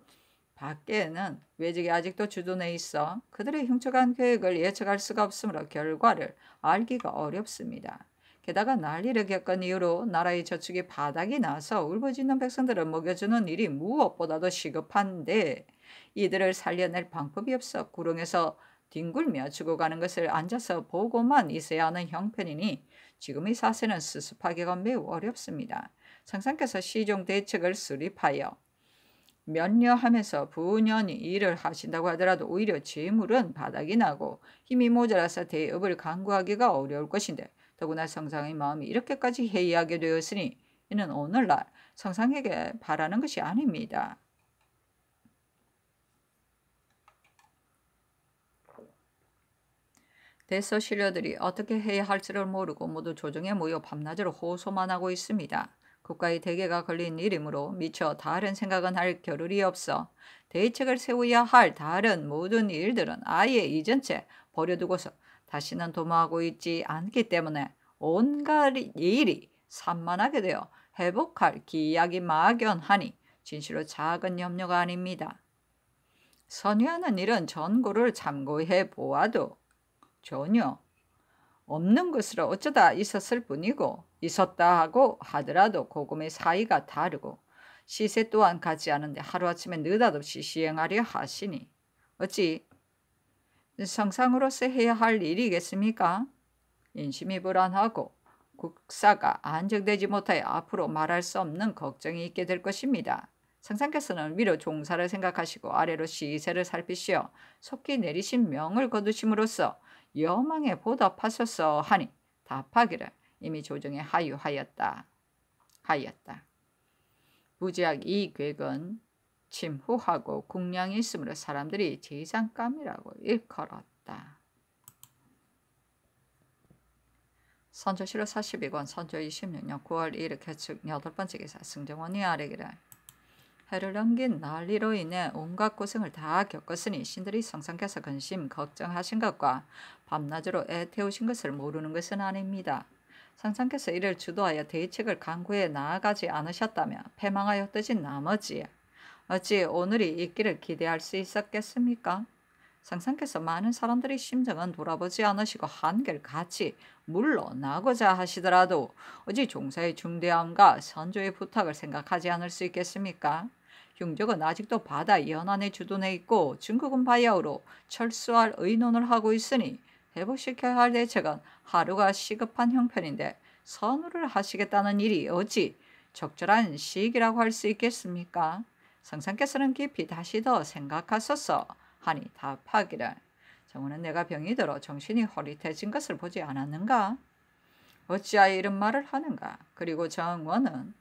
밖에는 외직이 아직도 주둔해 있어 그들의 흉측한 계획을 예측할 수가 없으므로 결과를 알기가 어렵습니다. 게다가 난리를 겪은 이후로 나라의 저축이 바닥이 나서 울부짖는 백성들을 먹여주는 일이 무엇보다도 시급한데 이들을 살려낼 방법이 없어 구릉에서 뒹굴며 죽어가는 것을 앉아서 보고만 있어야 하는 형편이니 지금 의 사세는 수습하기가 매우 어렵습니다. 상상께서 시종 대책을 수립하여 면려하면서 부년이 일을 하신다고 하더라도 오히려 재물은 바닥이 나고 힘이 모자라서 대업을 강구하기가 어려울 것인데 더구나 성상의 마음이 이렇게까지 해이하게 되었으니 이는 오늘날 성상에게 바라는 것이 아닙니다. 대서 신료들이 어떻게 해야 할지를 모르고 모두 조정에 모여 밤낮으로 호소만 하고 있습니다. 국가의 대개가 걸린 일이므로 미처 다른 생각은 할 겨를이 없어 대책을 세워야 할 다른 모든 일들은 아예 잊은 채 버려두고서 다시는 도모하고 있지 않기 때문에 온갖 일이 산만하게 되어 회복할 기약이 막연하니 진실로 작은 염려가 아닙니다. 선유하는 일은 전고를 참고해 보아도 전혀 없는 것으로 어쩌다 있었을 뿐이고 있었다 하고 하더라도 고금의 사이가 다르고 시세 또한 가지 않은데 하루아침에 느닷없이 시행하려 하시니 어찌 성상으로서 해야 할 일이겠습니까? 인심이 불안하고 국사가 안정되지 못하여 앞으로 말할 수 없는 걱정이 있게 될 것입니다. 상상께서는 위로 종사를 생각하시고 아래로 시세를 살피시어 속히 내리신 명을 거두심으로써 여망에 보답하소서 하니 답하기를 이미 조정에 하유하였다. 하였다. 무지학 이 궤건 침후하고 국량이 있으므로 사람들이 제상감이라고 일컬었다. 선조시로 42권 선조 26년 9월 1일 개축 8번째 기사 승정원이 아래기를 해를 넘긴 난리로 인해 온갖 고생을 다 겪었으니 신들이 성상께서 근심 걱정하신 것과 밤낮으로 애태우신 것을 모르는 것은 아닙니다. 성상께서 이를 주도하여 대책을 강구해 나아가지 않으셨다면 패망하여 뜨진 나머지 어찌 오늘이 있기를 기대할 수 있었겠습니까? 상상께서 많은 사람들의 심정은 돌아보지 않으시고 한결같이 물러나고자 하시더라도 어찌 종사의 중대함과 선조의 부탁을 생각하지 않을 수 있겠습니까? 흉적은 아직도 바다 연안에 주둔해 있고 중국은 바야흐로 철수할 의논을 하고 있으니 회복시켜야 할 대책은 하루가 시급한 형편인데 선우를 하시겠다는 일이 어찌 적절한 시기라고 할 수 있겠습니까? 성상께서는 깊이 다시 더 생각하소서 하니 답하기를 정우는 내가 병이 들어 정신이 허릿해진 것을 보지 않았는가? 어찌하여 이런 말을 하는가? 그리고 정원은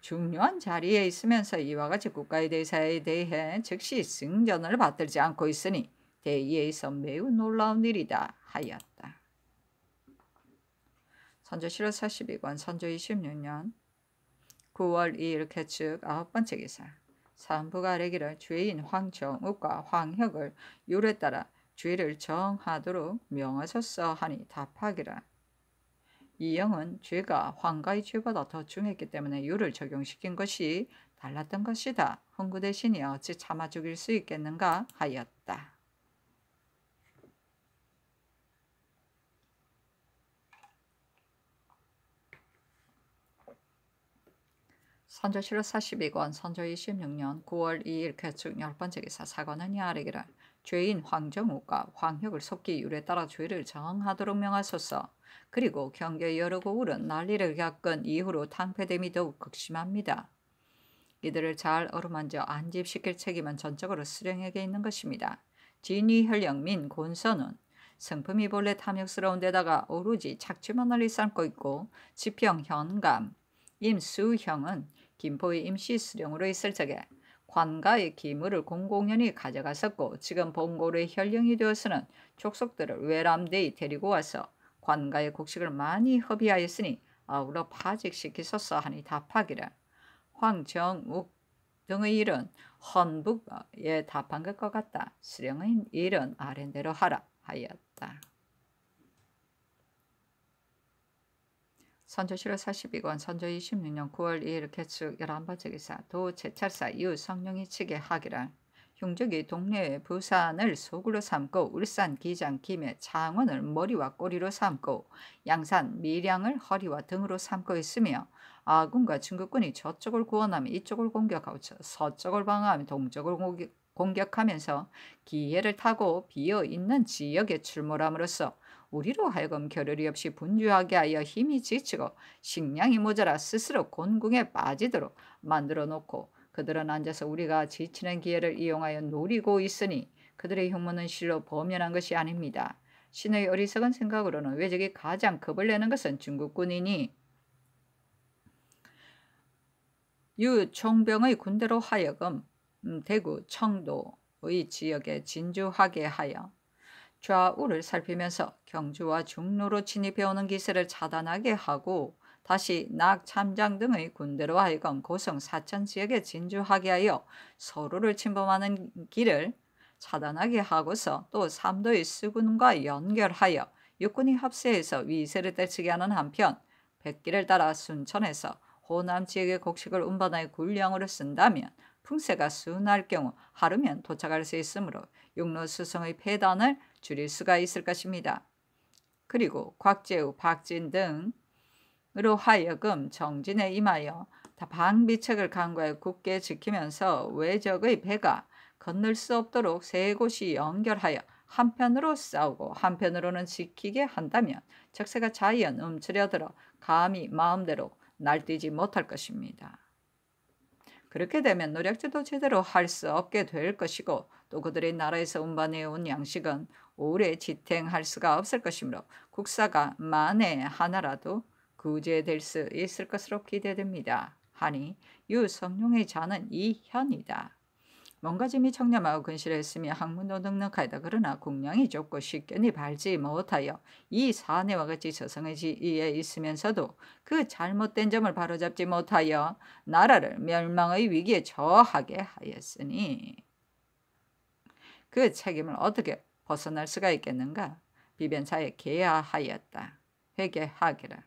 중요한 자리에 있으면서 이와 같이 국가의 대사에 대해 즉시 승전을 받들지 않고 있으니 대의에 서 매우 놀라운 일이다 하였다. 선조 7월 42권 선조 26년 9월 2일 개측 아홉 번째 기사 산부가 아래기를 죄인 황정욱과 황혁을 유례 따라 죄를 정하도록 명하셨어 하니 답하기라 이 영은 죄가 황가의 죄보다 더 중했기 때문에 유를 적용시킨 것이 달랐던 것이다. 홍구 대신이 어찌 참아 죽일 수 있겠는가 하였다. 선조실록 42권 선조 26년 9월 2일 개축 열번째 기사 사건은 이아래기를 죄인 황정우가 황혁을 속기 유례 따라 죄를 정하도록 명하소서. 그리고 경계 여러 고울은 난리를 겪은 이후로 탕패됨이 더욱 극심합니다. 이들을 잘 어루만져 안집시킬 책임은 전적으로 수령에게 있는 것입니다. 진위현령민 곤선은 성품이 본래 탐욕스러운 데다가 오로지 착취만 을 일삼고 있고 지평현감 임수형은 김포의 임시 수령으로 있을 적에 관가의 기물을 공공연히 가져갔었고 지금 봉골의 현령이 되어서는 족속들을 외람되이 데리고 와서 관가의 곡식을 많이 허비하였으니 아울러 파직시키소서 하니 답하기를 황정욱 등의 일은 헌북에 답한 것과 같다. 수령의 일은 아랜대로 하라 하였다. 선조실록 42권 선조 26년 9월 2일 개축 11번째 기사 도 제찰사 이후 성령이 치게 하기란 흉적이 동네 의 부산을 소굴로 삼고 울산 기장 김해 창원을 머리와 꼬리로 삼고 양산 밀양을 허리와 등으로 삼고 있으며 아군과 중국군이 저쪽을 구원하며 이쪽을 공격하고 서쪽을 방어하며 동쪽을 공격하면서 기회를 타고 비어 있는 지역에 출몰함으로써 우리로 하여금 겨를이 없이 분주하게 하여 힘이 지치고 식량이 모자라 스스로 곤궁에 빠지도록 만들어 놓고 그들은 앉아서 우리가 지치는 기회를 이용하여 노리고 있으니 그들의 흉모는 실로 범연한 것이 아닙니다. 신의 어리석은 생각으로는 외적이 가장 겁을 내는 것은 중국군이니 유 총병의 군대로 하여금 음, 대구, 청도의 지역에 진주하게 하여 좌우를 살피면서 경주와 중로로 진입해오는 기세를 차단하게 하고 다시 낙참장 등의 군대로 하여금 고성 사천 지역에 진주하게 하여 서로를 침범하는 길을 차단하게 하고서 또 삼도의 수군과 연결하여 육군이 합세해서 위세를 떨치게 하는 한편 백기를 따라 순천에서 호남 지역의 곡식을 운반하여 군량으로 쓴다면 풍세가 순할 경우 하루면 도착할 수 있으므로 육로 수성의 폐단을 줄일 수가 있을 것입니다. 그리고 곽재우, 박진 등으로 하여금 정진에 임하여 방비책을 강구하여 굳게 지키면서 외적의 배가 건널 수 없도록 세 곳이 연결하여 한편으로 싸우고 한편으로는 지키게 한다면 적세가 자연 움츠려들어 감히 마음대로 날뛰지 못할 것입니다. 그렇게 되면 노력제도 제대로 할 수 없게 될 것이고 또 그들의 나라에서 운반해온 양식은 오래 지탱할 수가 없을 것이므로 국사가 만에 하나라도 구제될 수 있을 것으로 기대됩니다. 하니 유성룡의 자는 이현이다. 뭔가짐이 청렴하고 근실했으며 학문도 넉넉하다. 그러나 국량이 좁고 쉽견이 발지 못하여 이 사내와 같이 저성의 지위에 있으면서도 그 잘못된 점을 바로잡지 못하여 나라를 멸망의 위기에 처하게 하였으니 그 책임을 어떻게 벗어날 수가 있겠는가? 비변사에 개야하였다. 회개하기라.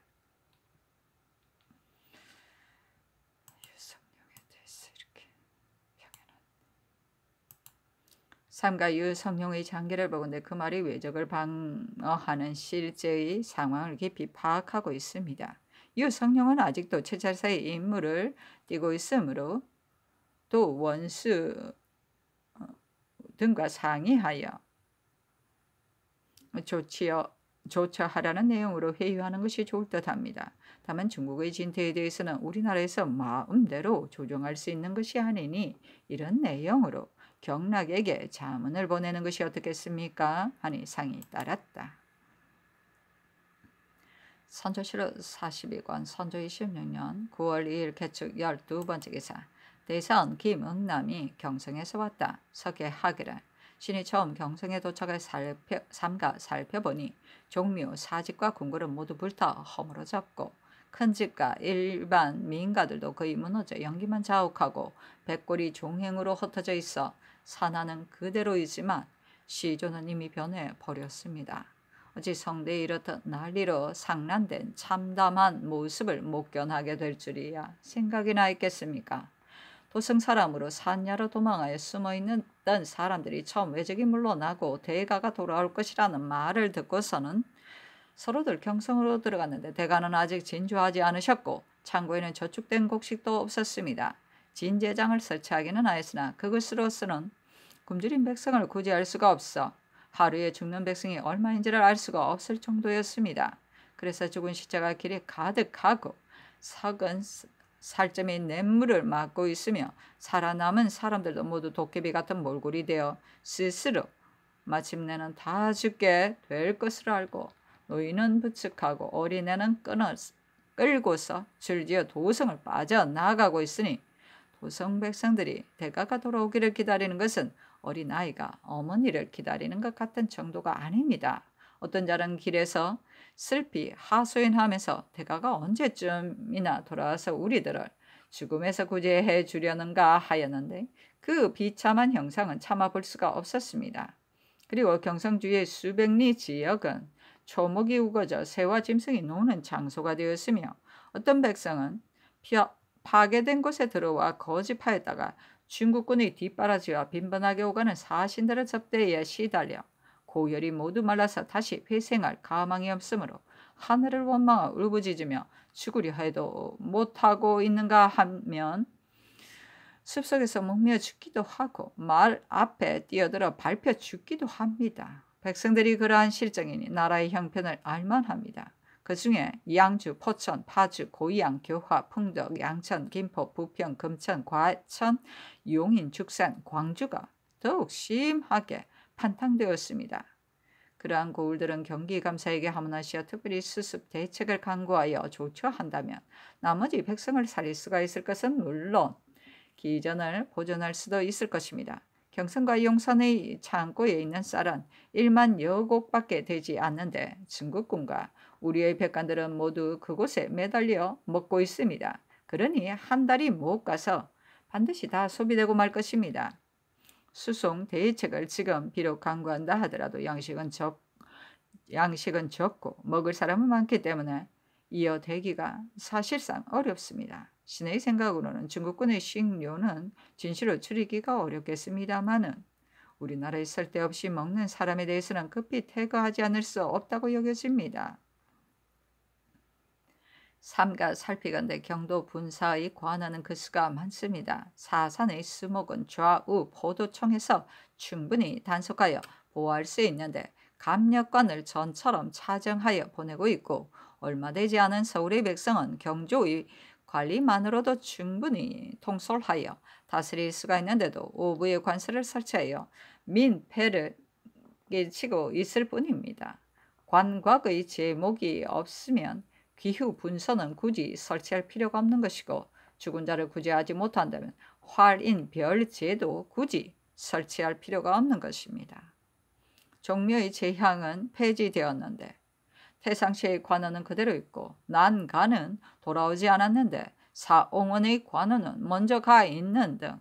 삼가 유성룡의 장기를 보건데 그 말이 외적을 방어하는 실제의 상황을 깊이 파악하고 있습니다. 유성룡은 아직도 최찰사의 임무를 띠고 있으므로 또 원수 어, 등과 상의하여 조치어 조차 하라는 내용으로 회유하는 것이 좋을 듯합니다. 다만 중국의 진퇴에 대해서는 우리나라에서 마음대로 조정할 수 있는 것이 아니니 이런 내용으로 경락에게 자문을 보내는 것이 어떻겠습니까? 하니 상이 따랐다. 선조실록 42권 선조 26년 9월 2일 개축 12번째 기사 대선 김응남이 경성에서 왔다. 석계 하기를 신이 처음 경성에 도착해 살펴, 삼가 살펴보니 종묘 사직과 궁궐은 모두 불타 허물어졌고 큰 집과 일반 민가들도 거의 무너져 연기만 자욱하고 백골이 종행으로 흩어져 있어 산하는 그대로이지만 시조는 이미 변해버렸습니다. 어찌 성대에 이렇듯 난리로 상란된 참담한 모습을 목견하게 될 줄이야 생각이나 있겠습니까? 도성 사람으로 산야로 도망하여 숨어 있던 사람들이 처음 외적이 물러나고 대가가 돌아올 것이라는 말을 듣고서는 서로들 경성으로 들어갔는데 대가는 아직 진주하지 않으셨고 창고에는 저축된 곡식도 없었습니다. 진제장을 설치하기는 하였으나 그것으로서는 굶주린 백성을 굳이 알 수가 없어 하루에 죽는 백성이 얼마인지를 알 수가 없을 정도였습니다. 그래서 죽은 시자가 길에 가득하고 썩은 살점의 냇물을 막고 있으며 살아남은 사람들도 모두 도깨비 같은 몰골이 되어 스스로 마침내는 다 죽게 될 것을 알고 노인은 부축하고 어린애는 끊어 끌고서 줄지어 도성을 빠져나가고 있으니 도성 백성들이 대가가 돌아오기를 기다리는 것은 어린아이가 어머니를 기다리는 것 같은 정도가 아닙니다. 어떤 자는 길에서 슬피 하소연하면서 대가가 언제쯤이나 돌아와서 우리들을 죽음에서 구제해 주려는가 하였는데 그 비참한 형상은 참아볼 수가 없었습니다. 그리고 경상주의 수백 리 지역은 초목이 우거져 새와 짐승이 노는 장소가 되었으며 어떤 백성은 파괴된 곳에 들어와 거짓하였다가 중국군의 뒷바라지와 빈번하게 오가는 사신들을 접대에 시달려 고열이 모두 말라서 다시 회생할 가망이 없으므로 하늘을 원망하고 울부짖으며 죽으려 해도 못하고 있는가 하면 숲속에서 목며 죽기도 하고 말 앞에 뛰어들어 밟혀 죽기도 합니다. 백성들이 그러한 실정이니 나라의 형편을 알만합니다. 그 중에 양주, 포천, 파주, 고양, 교화, 풍덕, 양천, 김포, 부평, 금천, 과천, 용인, 죽산, 광주가 더욱 심하게 판탕되었습니다. 그러한 고을들은 경기감사에게 하문하시어 특별히 수습 대책을 강구하여 조처한다면 나머지 백성을 살릴 수가 있을 것은 물론 기전을 보존할 수도 있을 것입니다. 경성과 용산의 창고에 있는 쌀은 1만 여곡밖에 되지 않는데 중국군과 우리의 백관들은 모두 그곳에 매달려 먹고 있습니다. 그러니 한 달이 못 가서 반드시 다 소비되고 말 것입니다. 수송 대책을 지금 비록 강구한다 하더라도 양식은 적 양식은 적고 먹을 사람은 많기 때문에 이어 대기가 사실상 어렵습니다. 신의 생각으로는 중국군의 식료는 진실로 줄이기가 어렵겠습니다마는 우리나라에 쓸데없이 먹는 사람에 대해서는 급히 태거하지 않을 수 없다고 여겨집니다. 삼가 살피건대 경도 분사의 관하는 그 수가 많습니다. 사산의 수목은 좌우 포도청에서 충분히 단속하여 보호할 수 있는데 감력관을 전처럼 차정하여 보내고 있고 얼마 되지 않은 서울의 백성은 경조의 관리만으로도 충분히 통솔하여 다스릴 수가 있는데도 오부의 관세를 설치하여 민폐를 끼 치고 있을 뿐입니다. 관곽의 제목이 없으면 귀후분서는 굳이 설치할 필요가 없는 것이고 죽은 자를 구제하지 못한다면 활인 별제도 굳이 설치할 필요가 없는 것입니다. 종묘의 재향은 폐지되었는데 태상시의 관원은 그대로 있고 난간은 돌아오지 않았는데 사옹원의 관원은 먼저 가 있는 등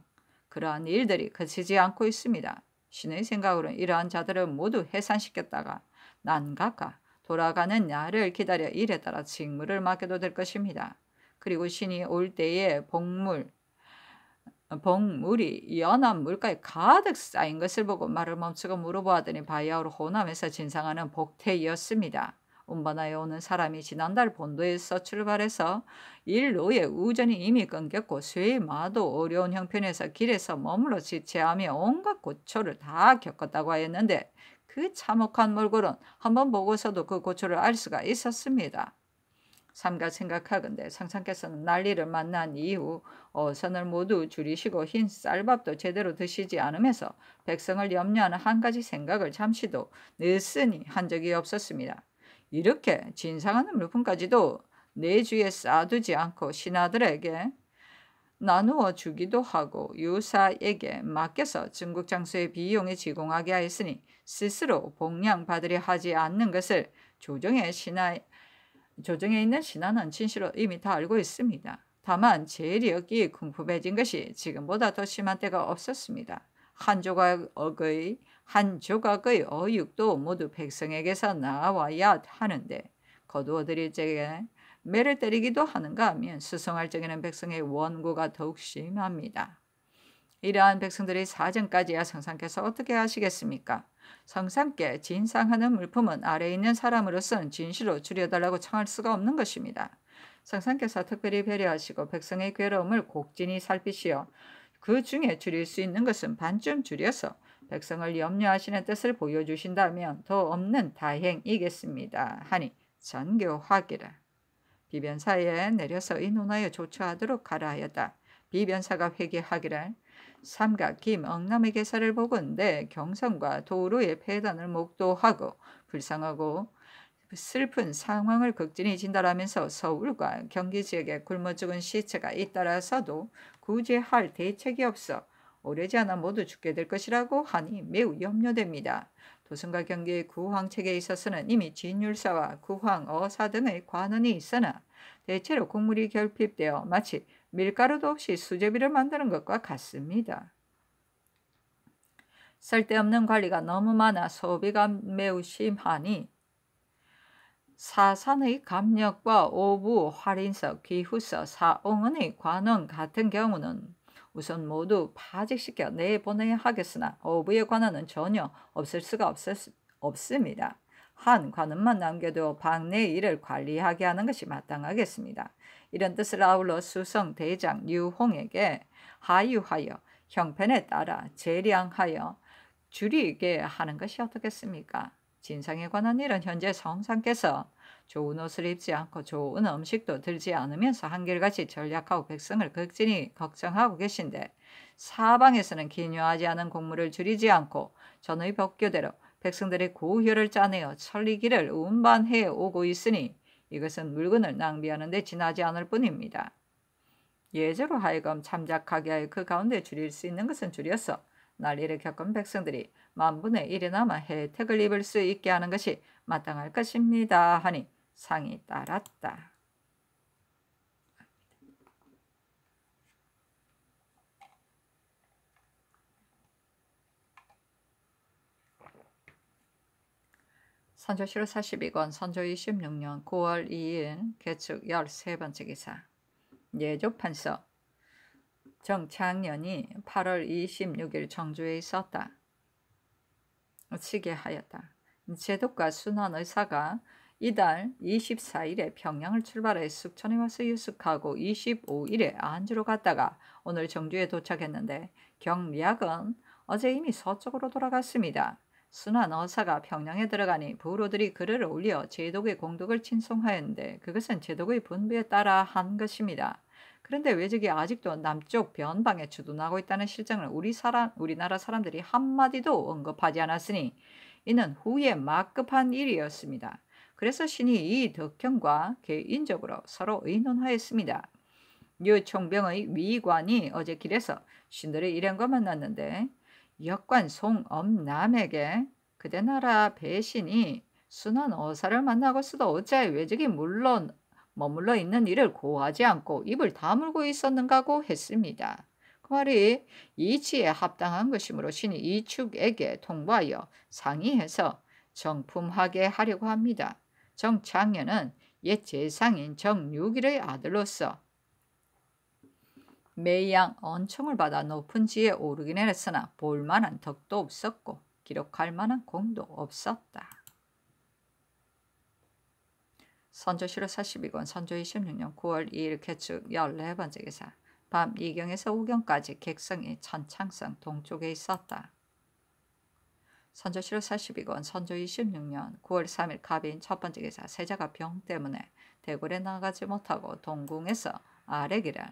그러한 일들이 그치지 않고 있습니다. 신의 생각으로는 이러한 자들을 모두 해산시켰다가 난가가 돌아가는 날을 기다려 일에 따라 직무를 맡게도 될 것입니다. 그리고 신이 올 때에 복물, 어, 복물이 연한 물가에 가득 쌓인 것을 보고 말을 멈추고 물어보았더니 바야흐로 호남에서 진상하는 복태이었습니다. 운반하여 오는 사람이 지난달 본도에서 출발해서 일로의 우전이 이미 끊겼고 쇠마도 어려운 형편에서 길에서 머물러 지체하며 온갖 고초를 다 겪었다고 하였는데 그 참혹한 몰골은 한번 보고서도 그 고초를 알 수가 있었습니다. 삼가 생각하건대 상상께서는 난리를 만난 이후 어선을 모두 줄이시고 흰 쌀밥도 제대로 드시지 않으면서 백성을 염려하는 한 가지 생각을 잠시도 늦으니 한 적이 없었습니다. 이렇게 진상한 물품까지도 내 주에 쌓아두지 않고 신하들에게 나누어 주기도 하고 유사에게 맡겨서 증국 장소의 비용에 지공하게 하였으니 스스로 봉양 받으려 하지 않는 것을 조정의 신하 조정에 있는 신하는 진실로 이미 다 알고 있습니다. 다만 재력이 궁금해진 것이 지금보다 더 심한 때가 없었습니다. 한 조각의 한 조각의 어육도 모두 백성에게서 나와야 하는데 거두어들일 적에 매를 때리기도 하는가 하면 수성할 적에는 백성의 원고가 더욱 심합니다. 이러한 백성들의 사정까지야 성상께서 어떻게 하시겠습니까? 성상께 진상하는 물품은 아래 에 있는 사람으로서는 진실로 줄여달라고 청할 수가 없는 것입니다. 성상께서 특별히 배려하시고 백성의 괴로움을 곡진히 살피시어 그 중에 줄일 수 있는 것은 반쯤 줄여서 백성을 염려하시는 뜻을 보여주신다면 더 없는 다행이겠습니다. 하니 전교화기를 비변사에 내려서 이 논하여 조처하도록 가라 하였다. 비변사가 회개하기를 삼각 김 억남의 개사를 보건대 경성과 도로의 폐단을 목도하고 불쌍하고 슬픈 상황을 극진히 진달하면서 서울과 경기 지역에 굶어 죽은 시체가 잇따라서도 구제할 대책이 없어 오래지 않아 모두 죽게 될 것이라고 하니 매우 염려됩니다. 도순과 경기의 구황책에 있어서는 이미 진율사와 구황, 어사 등의 관원이 있으나 대체로 국물이 결핍되어 마치 밀가루도 없이 수제비를 만드는 것과 같습니다. 쓸데없는 관리가 너무 많아 소비가 매우 심하니 사산의 감력과 오부, 활인석, 귀후서 사옹은의 관원 같은 경우는 우선 모두 파직시켜 내보내야 하겠으나 어부의 관한은 전혀 없을 수가 없을 없습니다. 한 관음만 남겨도 박내 일을 관리하게 하는 것이 마땅하겠습니다. 이런 뜻을 아울러 수성 대장 유홍에게 하유하여 형편에 따라 재량하여 줄이게 하는 것이 어떻겠습니까? 진상에 관한 일은 현재 성상께서 좋은 옷을 입지 않고 좋은 음식도 들지 않으면서 한결같이 전략하고 백성을 극진히 걱정하고 계신데 사방에서는 기묘하지 않은 곡물을 줄이지 않고 전의 법규대로 백성들의 고혈을 짜내어 천리기를 운반해 오고 있으니 이것은 물건을 낭비하는 데 지나지 않을 뿐입니다. 예제로 하여금 참작하게 하여 그 가운데 줄일 수 있는 것은 줄여서 난리를 겪은 백성들이 만분의 일이나마 혜택을 입을 수 있게 하는 것이 마땅할 것입니다 하니 상이 따랐다. 선조시 42권 선조 26년 9월 2일 개축 13번째 기사 예조판서 정창년이 8월 26일 정주에 있었다. 치계하였다. 제독과 순환의사가 이달 24일에 평양을 출발해 숙천에 와서 유숙하고 25일에 안주로 갔다가 오늘 정주에 도착했는데 경리학은 어제 이미 서쪽으로 돌아갔습니다. 순한 어사가 평양에 들어가니 부로들이 그를 올려 제독의 공덕을 친송하였는데 그것은 제독의 분부에 따라 한 것입니다. 그런데 왜적이 아직도 남쪽 변방에 주둔하고 있다는 실정을 우리 사람, 우리나라 사람들이 한마디도 언급하지 않았으니 이는 후에 막급한 일이었습니다. 그래서 신이 이 덕형과 개인적으로 서로 의논하였습니다. 유 총병의 위관이 어제 길에서 신들의 일행과 만났는데 역관 송엄남에게 그대 나라 배신이 순한 어사를 만나고서도 어째 외적이 물론 머물러 있는 일을 고하지 않고 입을 다물고 있었는가고 했습니다. 그 말이 이치에 합당한 것이므로 신이 이축에게 통보하여 상의해서 정품하게 하려고 합니다. 정창현은 옛 재상인 정유길의 아들로서 매양 언청을 받아 높은 지에 오르긴 했으나 볼만한 덕도 없었고 기록할 만한 공도 없었다. 선조시로 42권 선조 26년 9월 2일 개축 14번째 기사 밤 이경에서 우경까지 객성이 천창성 동쪽에 있었다. 선조 7월 40일은 선조 26년 9월 3일 갑인 첫 번째 기사 세자가 병 때문에 대궐에 나가지 못하고 동궁에서 아래기를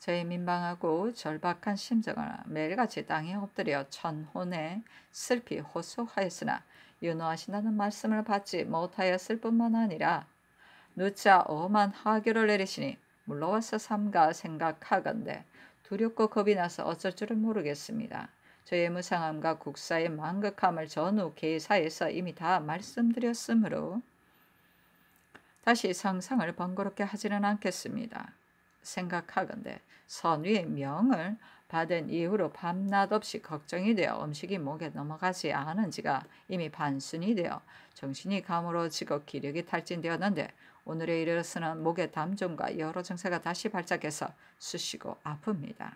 저의 민망하고 절박한 심정을 매일같이 땅에 엎드려 천혼에 슬피 호소하였으나 윤호하신다는 말씀을 받지 못하였을 뿐만 아니라 누차 엄한 하교를 내리시니 물러와서 삼가 생각하건대 두렵고 겁이 나서 어쩔 줄을 모르겠습니다. 저의 무상함과 국사의 망극함을 전후 계사에서 이미 다 말씀드렸으므로 다시 상상을 번거롭게 하지는 않겠습니다. 생각하건대 선위의 명을 받은 이후로 밤낮 없이 걱정이 되어 음식이 목에 넘어가지 않은지가 이미 반순이 되어 정신이 가물어지고 기력이 탈진되었는데 오늘에 이르러서는 목의 담종과 여러 증세가 다시 발작해서 쑤시고 아픕니다.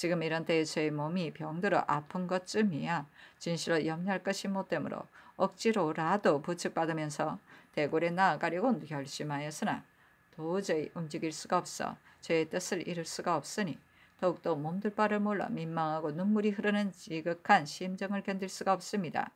지금 이런 때에 저의 몸이 병들어 아픈 것쯤이야. 진실로 염려할 것이 못되므로 억지로라도 부축받으면서 대궐에 나아가려고 결심하였으나 도저히 움직일 수가 없어 저의 뜻을 이룰 수가 없으니 더욱더 몸둘 바를 몰라 민망하고 눈물이 흐르는 지극한 심정을 견딜 수가 없습니다.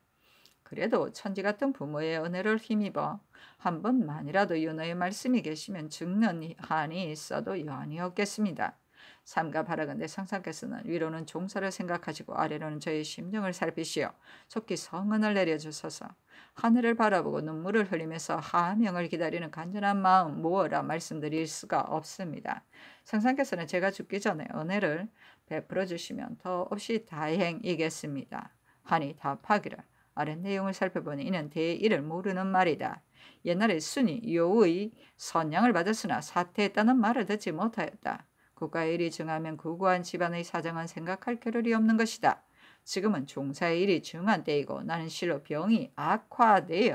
그래도 천지 같은 부모의 은혜를 힘입어 한 번만이라도 윤호의 말씀이 계시면 죽는 한이 있어도 연이 없겠습니다. 삼가 바라건대 상상께서는 위로는 종사를 생각하시고 아래로는 저의 심령을 살피시어 속히 성은을 내려주소서 하늘을 바라보고 눈물을 흘리면서 하명을 기다리는 간절한 마음 모어라 말씀드릴 수가 없습니다. 상상께서는 제가 죽기 전에 은혜를 베풀어 주시면 더없이 다행이겠습니다. 하니 답하기를 아래 내용을 살펴보니 이는 대의를 모르는 말이다. 옛날에 순이 요의 선양을 받았으나 사퇴했다는 말을 듣지 못하였다. 국가의 일이 중하면 구구한 집안의 사정은 생각할 겨를이 없는 것이다. 지금은 종사의 일이 중한 때이고 나는 실로 병이 악화되어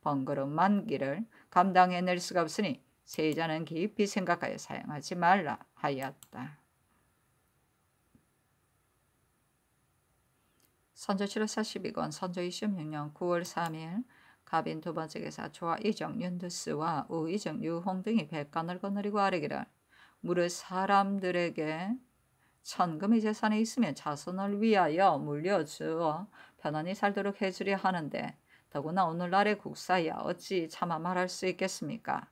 번거로운 만기를 감당해낼 수가 없으니 세자는 깊이 생각하여 사용하지 말라 하였다. 선조치로 42권 선조 26년 9월 3일 갑인 두 번째 계사 조하 이정 윤두스와 우 이정 유홍 등이 백관을 거느리고 아래기를 무릇 사람들에게 천금이 재산에 있으면 자손을 위하여 물려주어 편안히 살도록 해주려 하는데 더구나 오늘날의 국사야 어찌 차마 말할 수 있겠습니까?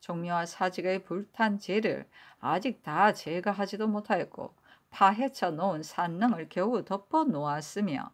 종묘와 사직의 불탄 죄를 아직 다 제거하지도 못하였고 파헤쳐 놓은 산능을 겨우 덮어 놓았으며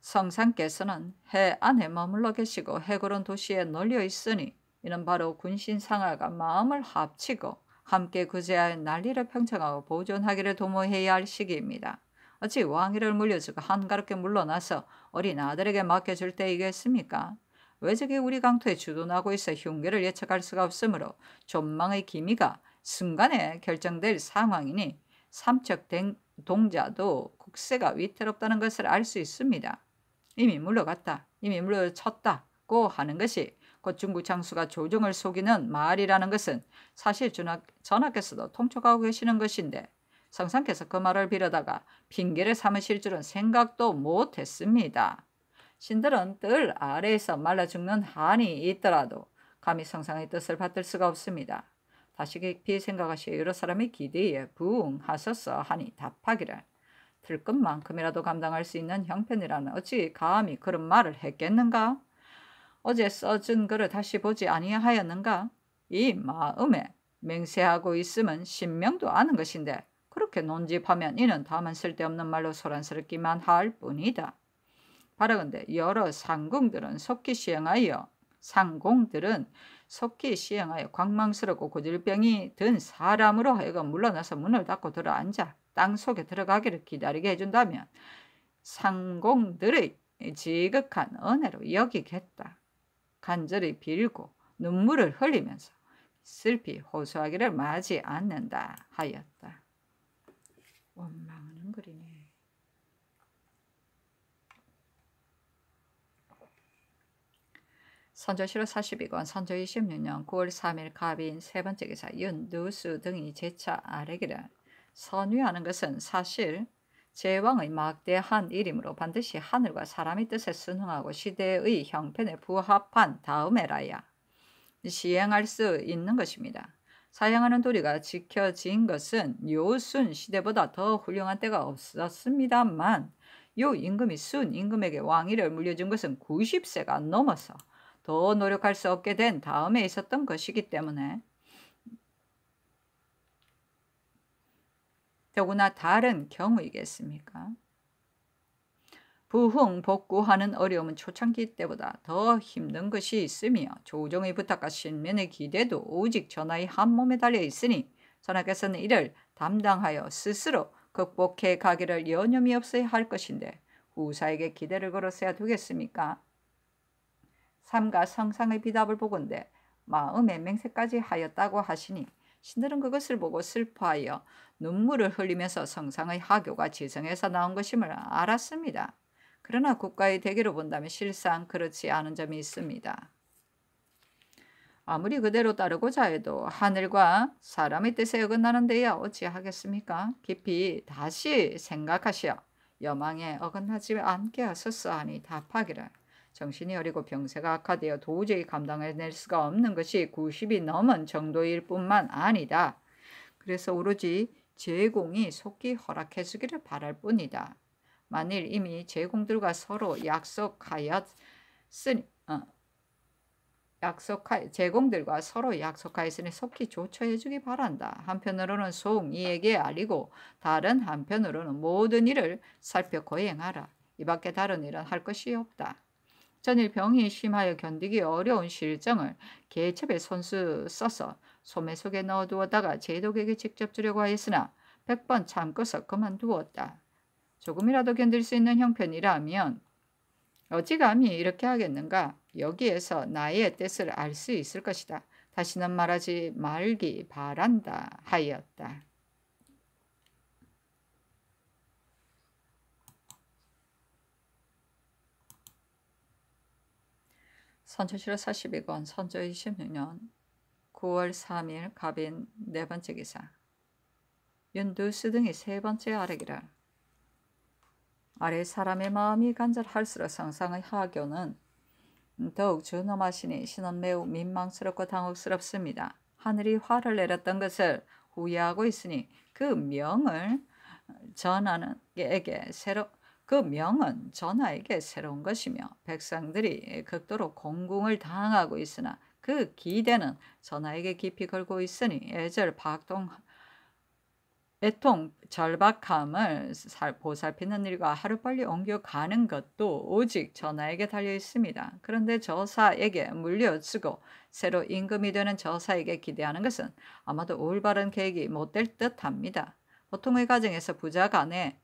성상께서는 해 안에 머물러 계시고 해골은 도시에 널려 있으니 이는 바로 군신 상하가 마음을 합치고 함께 구제할 난리를 평창하고 보존하기를 도모해야 할 시기입니다. 어찌 왕위를 물려주고 한가롭게 물러나서 어린 아들에게 맡겨줄 때이겠습니까? 외적이 우리 강토에 주둔하고 있어 흉계를 예측할 수가 없으므로 존망의 기미가 순간에 결정될 상황이니 삼척 동자도 국세가 위태롭다는 것을 알 수 있습니다. 이미 물러갔다, 이미 물러쳤다고 하는 것이 곧중구 장수가 조정을 속이는 말이라는 것은 사실 전하께서도 통촉하고 계시는 것인데 성상께서 그 말을 빌어다가 핑계를 삼으실 줄은 생각도 못했습니다. 신들은 뜰 아래에서 말라 죽는 한이 있더라도 감히 성상의 뜻을 받들 수가 없습니다. 다시 깊이 생각하시어 여러 사람의 기대에 부응하소서 하니 답하기를 들것만큼이라도 감당할 수 있는 형편이라는 어찌 감히 그런 말을 했겠는가? 어제 써준 글을 다시 보지 아니하였는가? 이 마음에 맹세하고 있으면 신명도 아는 것인데 그렇게 논집하면 이는 다만 쓸데없는 말로 소란스럽기만 할 뿐이다. 바라건대 여러 상공들은 속히 시행하여 상공들은 속히 시행하여 광망스럽고 고질병이 든 사람으로 하여금 물러나서 문을 닫고 들어앉아 땅 속에 들어가기를 기다리게 해준다면 상공들의 지극한 은혜로 여기겠다. 간절히 빌고 눈물을 흘리면서 슬피 호소하기를 마지 않는다 하였다. 원망하는 글이네. 선조시로 42권 선조 26년 9월 3일 갑인 세 번째 기사 윤누수 등이 제차 아래기를 선위하는 것은 사실 제왕의 막대한 이름으로 반드시 하늘과 사람의 뜻에 순응하고 시대의 형편에 부합한 다음에라야 시행할 수 있는 것입니다. 사양하는 도리가 지켜진 것은 요순 시대보다 더 훌륭한 때가 없었습니다만 요 임금이 순 임금에게 왕위를 물려준 것은 90세가 넘어서 더 노력할 수 없게 된 다음에 있었던 것이기 때문에 더구나 다른 경우이겠습니까? 부흥 복구하는 어려움은 초창기 때보다 더 힘든 것이 있으며 조정의 부탁과 신면의 기대도 오직 전하의 한 몸에 달려 있으니 전하께서는 이를 담당하여 스스로 극복해 가기를 여념이 없어야 할 것인데 후사에게 기대를 걸었어야 되겠습니까? 삼가 성상의 비답을 보건대 마음의 맹세까지 하였다고 하시니 신들은 그것을 보고 슬퍼하여 눈물을 흘리면서 성상의 하교가 지성에서 나온 것임을 알았습니다. 그러나 국가의 대기로 본다면 실상 그렇지 않은 점이 있습니다. 아무리 그대로 따르고자 해도 하늘과 사람의 뜻에 어긋나는 데야 어찌하겠습니까? 깊이 다시 생각하시어 여망에 어긋나지 않게 하소서 하니 답하기를 정신이 어리고 병세가 악화되어 도저히 감당해낼 수가 없는 것이 90이 넘은 정도일 뿐만 아니다. 그래서 오로지 제공이 속히 허락해주기를 바랄 뿐이다. 만일 이미 제공들과 서로 약속하였으니 어, 약속하 제공들과 서로 약속하였으니 속히 조처해주기 바란다. 한편으로는 송이에게 알리고 다른 한편으로는 모든 일을 살펴 거행하라. 이밖에 다른 일은 할 것이 없다. 전일 병이 심하여 견디기 어려운 실정을 개첩의 손수 써서 소매 속에 넣어두었다가 제독에게 직접 주려고 하였으나 백번 참고서 그만두었다. 조금이라도 견딜 수 있는 형편이라면 어찌 감히 이렇게 하겠는가? 여기에서 나의 뜻을 알 수 있을 것이다. 다시는 말하지 말기 바란다 하였다. 선조시로 42권 선조 26년 9월 3일 갑인 네 번째 기사 윤두스 등이 세 번째 아래기를 아래 사람의 마음이 간절할수록 상상의 하교는 더욱 준엄하시니 신은 매우 민망스럽고 당혹스럽습니다. 하늘이 화를 내렸던 것을 후회하고 있으니 그 명을 전하는 게 에게 새로 그 명은 전하에게 새로운 것이며 백성들이 극도로 공궁을 당하고 있으나 그 기대는 전하에게 깊이 걸고 있으니 애절 박동 애통 절박함을 살, 보살피는 일과 하루빨리 옮겨가는 것도 오직 전하에게 달려 있습니다. 그런데 저사에게 물려주고 새로 임금이 되는 저사에게 기대하는 것은 아마도 올바른 계획이 못될 듯합니다. 보통의 가정에서 부자 간에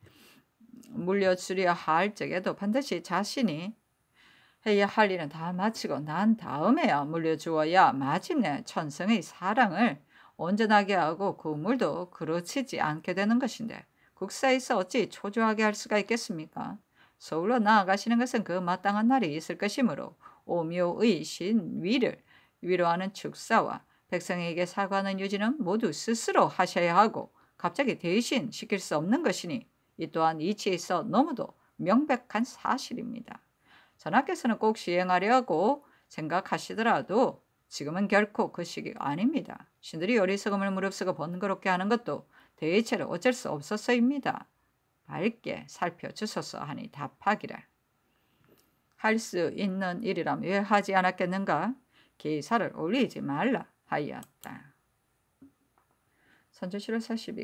물려주려 할 적에도 반드시 자신이 해야 할 일은 다 마치고 난 다음에야 물려주어야 마침내 천성의 사랑을 온전하게 하고 그 물도 그르치지 않게 되는 것인데 국사에서 어찌 초조하게 할 수가 있겠습니까? 서울로 나아가시는 것은 그 마땅한 날이 있을 것이므로 오묘의 신위를 위로하는 축사와 백성에게 사과하는 유지는 모두 스스로 하셔야 하고 갑자기 대신 시킬 수 없는 것이니 이 또한 이치에서 너무도 명백한 사실입니다. 전하께서는 꼭 시행하려고 생각하시더라도 지금은 결코 그 시기가 아닙니다. 신들이 요리석금을 무릅쓰고 번거롭게 하는 것도 대체로 어쩔 수 없어서입니다. 밝게 살펴주소서 하니 답하기라할 수 있는 일이라면 왜 하지 않았겠는가? 기사를 올리지 말라 하였다. 선조 7월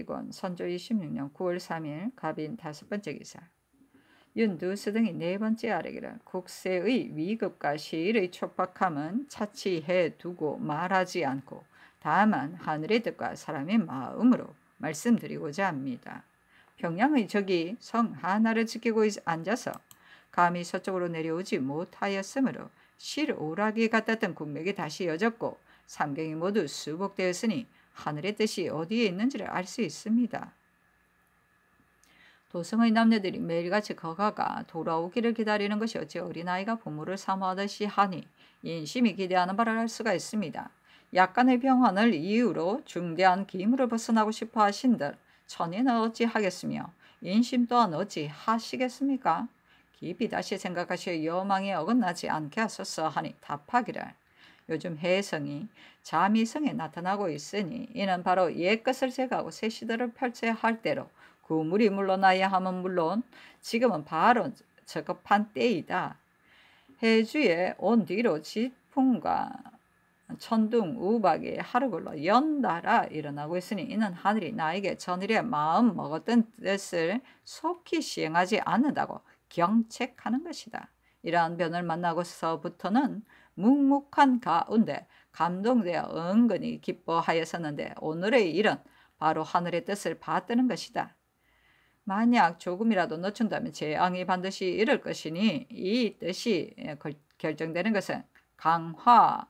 42권, 선조 26년 9월 3일 갑인 다섯 번째 기사. 윤두스 등이 네 번째 아래기를 국세의 위급과 시일의 촉박함은 차치해 두고 말하지 않고 다만 하늘의 뜻과 사람의 마음으로 말씀드리고자 합니다. 평양의 적이 성 하나를 지키고 앉아서 감히 서쪽으로 내려오지 못하였으므로 실오락이 같았던 국력이 다시 여졌고 삼경이 모두 수복되었으니 하늘의 뜻이 어디에 있는지를 알 수 있습니다. 도성의 남녀들이 매일같이 거가가 돌아오기를 기다리는 것이 어찌 어린아이가 부모를 사모하듯이 하니 인심이 기대하는 바를 할 수가 있습니다. 약간의 병환을 이유로 중대한 기물을 벗어나고 싶어 하신들 천인은 어찌 하겠으며 인심 또한 어찌 하시겠습니까? 깊이 다시 생각하시어 여망에 어긋나지 않게 하소서 하니 답하기를 요즘 해성이 자미성에 나타나고 있으니 이는 바로 옛 것을 제거하고 새 시대를 펼쳐할 야 때로 그 물이 물러나야 함은 물론 지금은 바로 적합한 때이다. 해주에 온 뒤로 지풍과 천둥, 우박이 하루 걸러 연달아 일어나고 있으니 이는 하늘이 나에게 전일에 마음 먹었던 뜻을 속히 시행하지 않는다고 경책하는 것이다. 이러한 변을 만나고서부터는 묵묵한 가운데 감동되어 은근히 기뻐하였었는데 오늘의 일은 바로 하늘의 뜻을 받드는 것이다. 만약 조금이라도 늦춘다면 재앙이 반드시 이를 것이니 이 뜻이 예, 결정되는 것은 강화,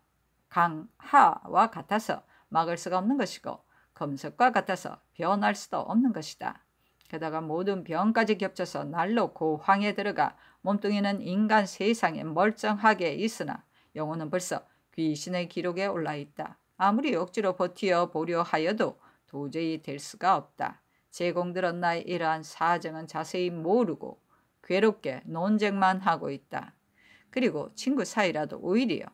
강하와 같아서 막을 수가 없는 것이고 검석과 같아서 변할 수도 없는 것이다. 게다가 모든 병까지 겹쳐서 날로 고황에 들어가 몸뚱이는 인간 세상에 멀쩡하게 있으나 영혼은 벌써 귀신의 기록에 올라 있다. 아무리 억지로 버티어 보려 하여도 도저히 될 수가 없다. 제공들은 나의 이러한 사정은 자세히 모르고 괴롭게 논쟁만 하고 있다. 그리고 친구 사이라도 오히려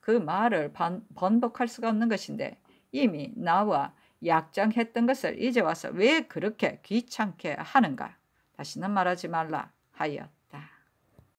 그 말을 반, 번복할 수가 없는 것인데 이미 나와 약장했던 것을 이제 와서 왜 그렇게 귀찮게 하는가? 다시는 말하지 말라 하여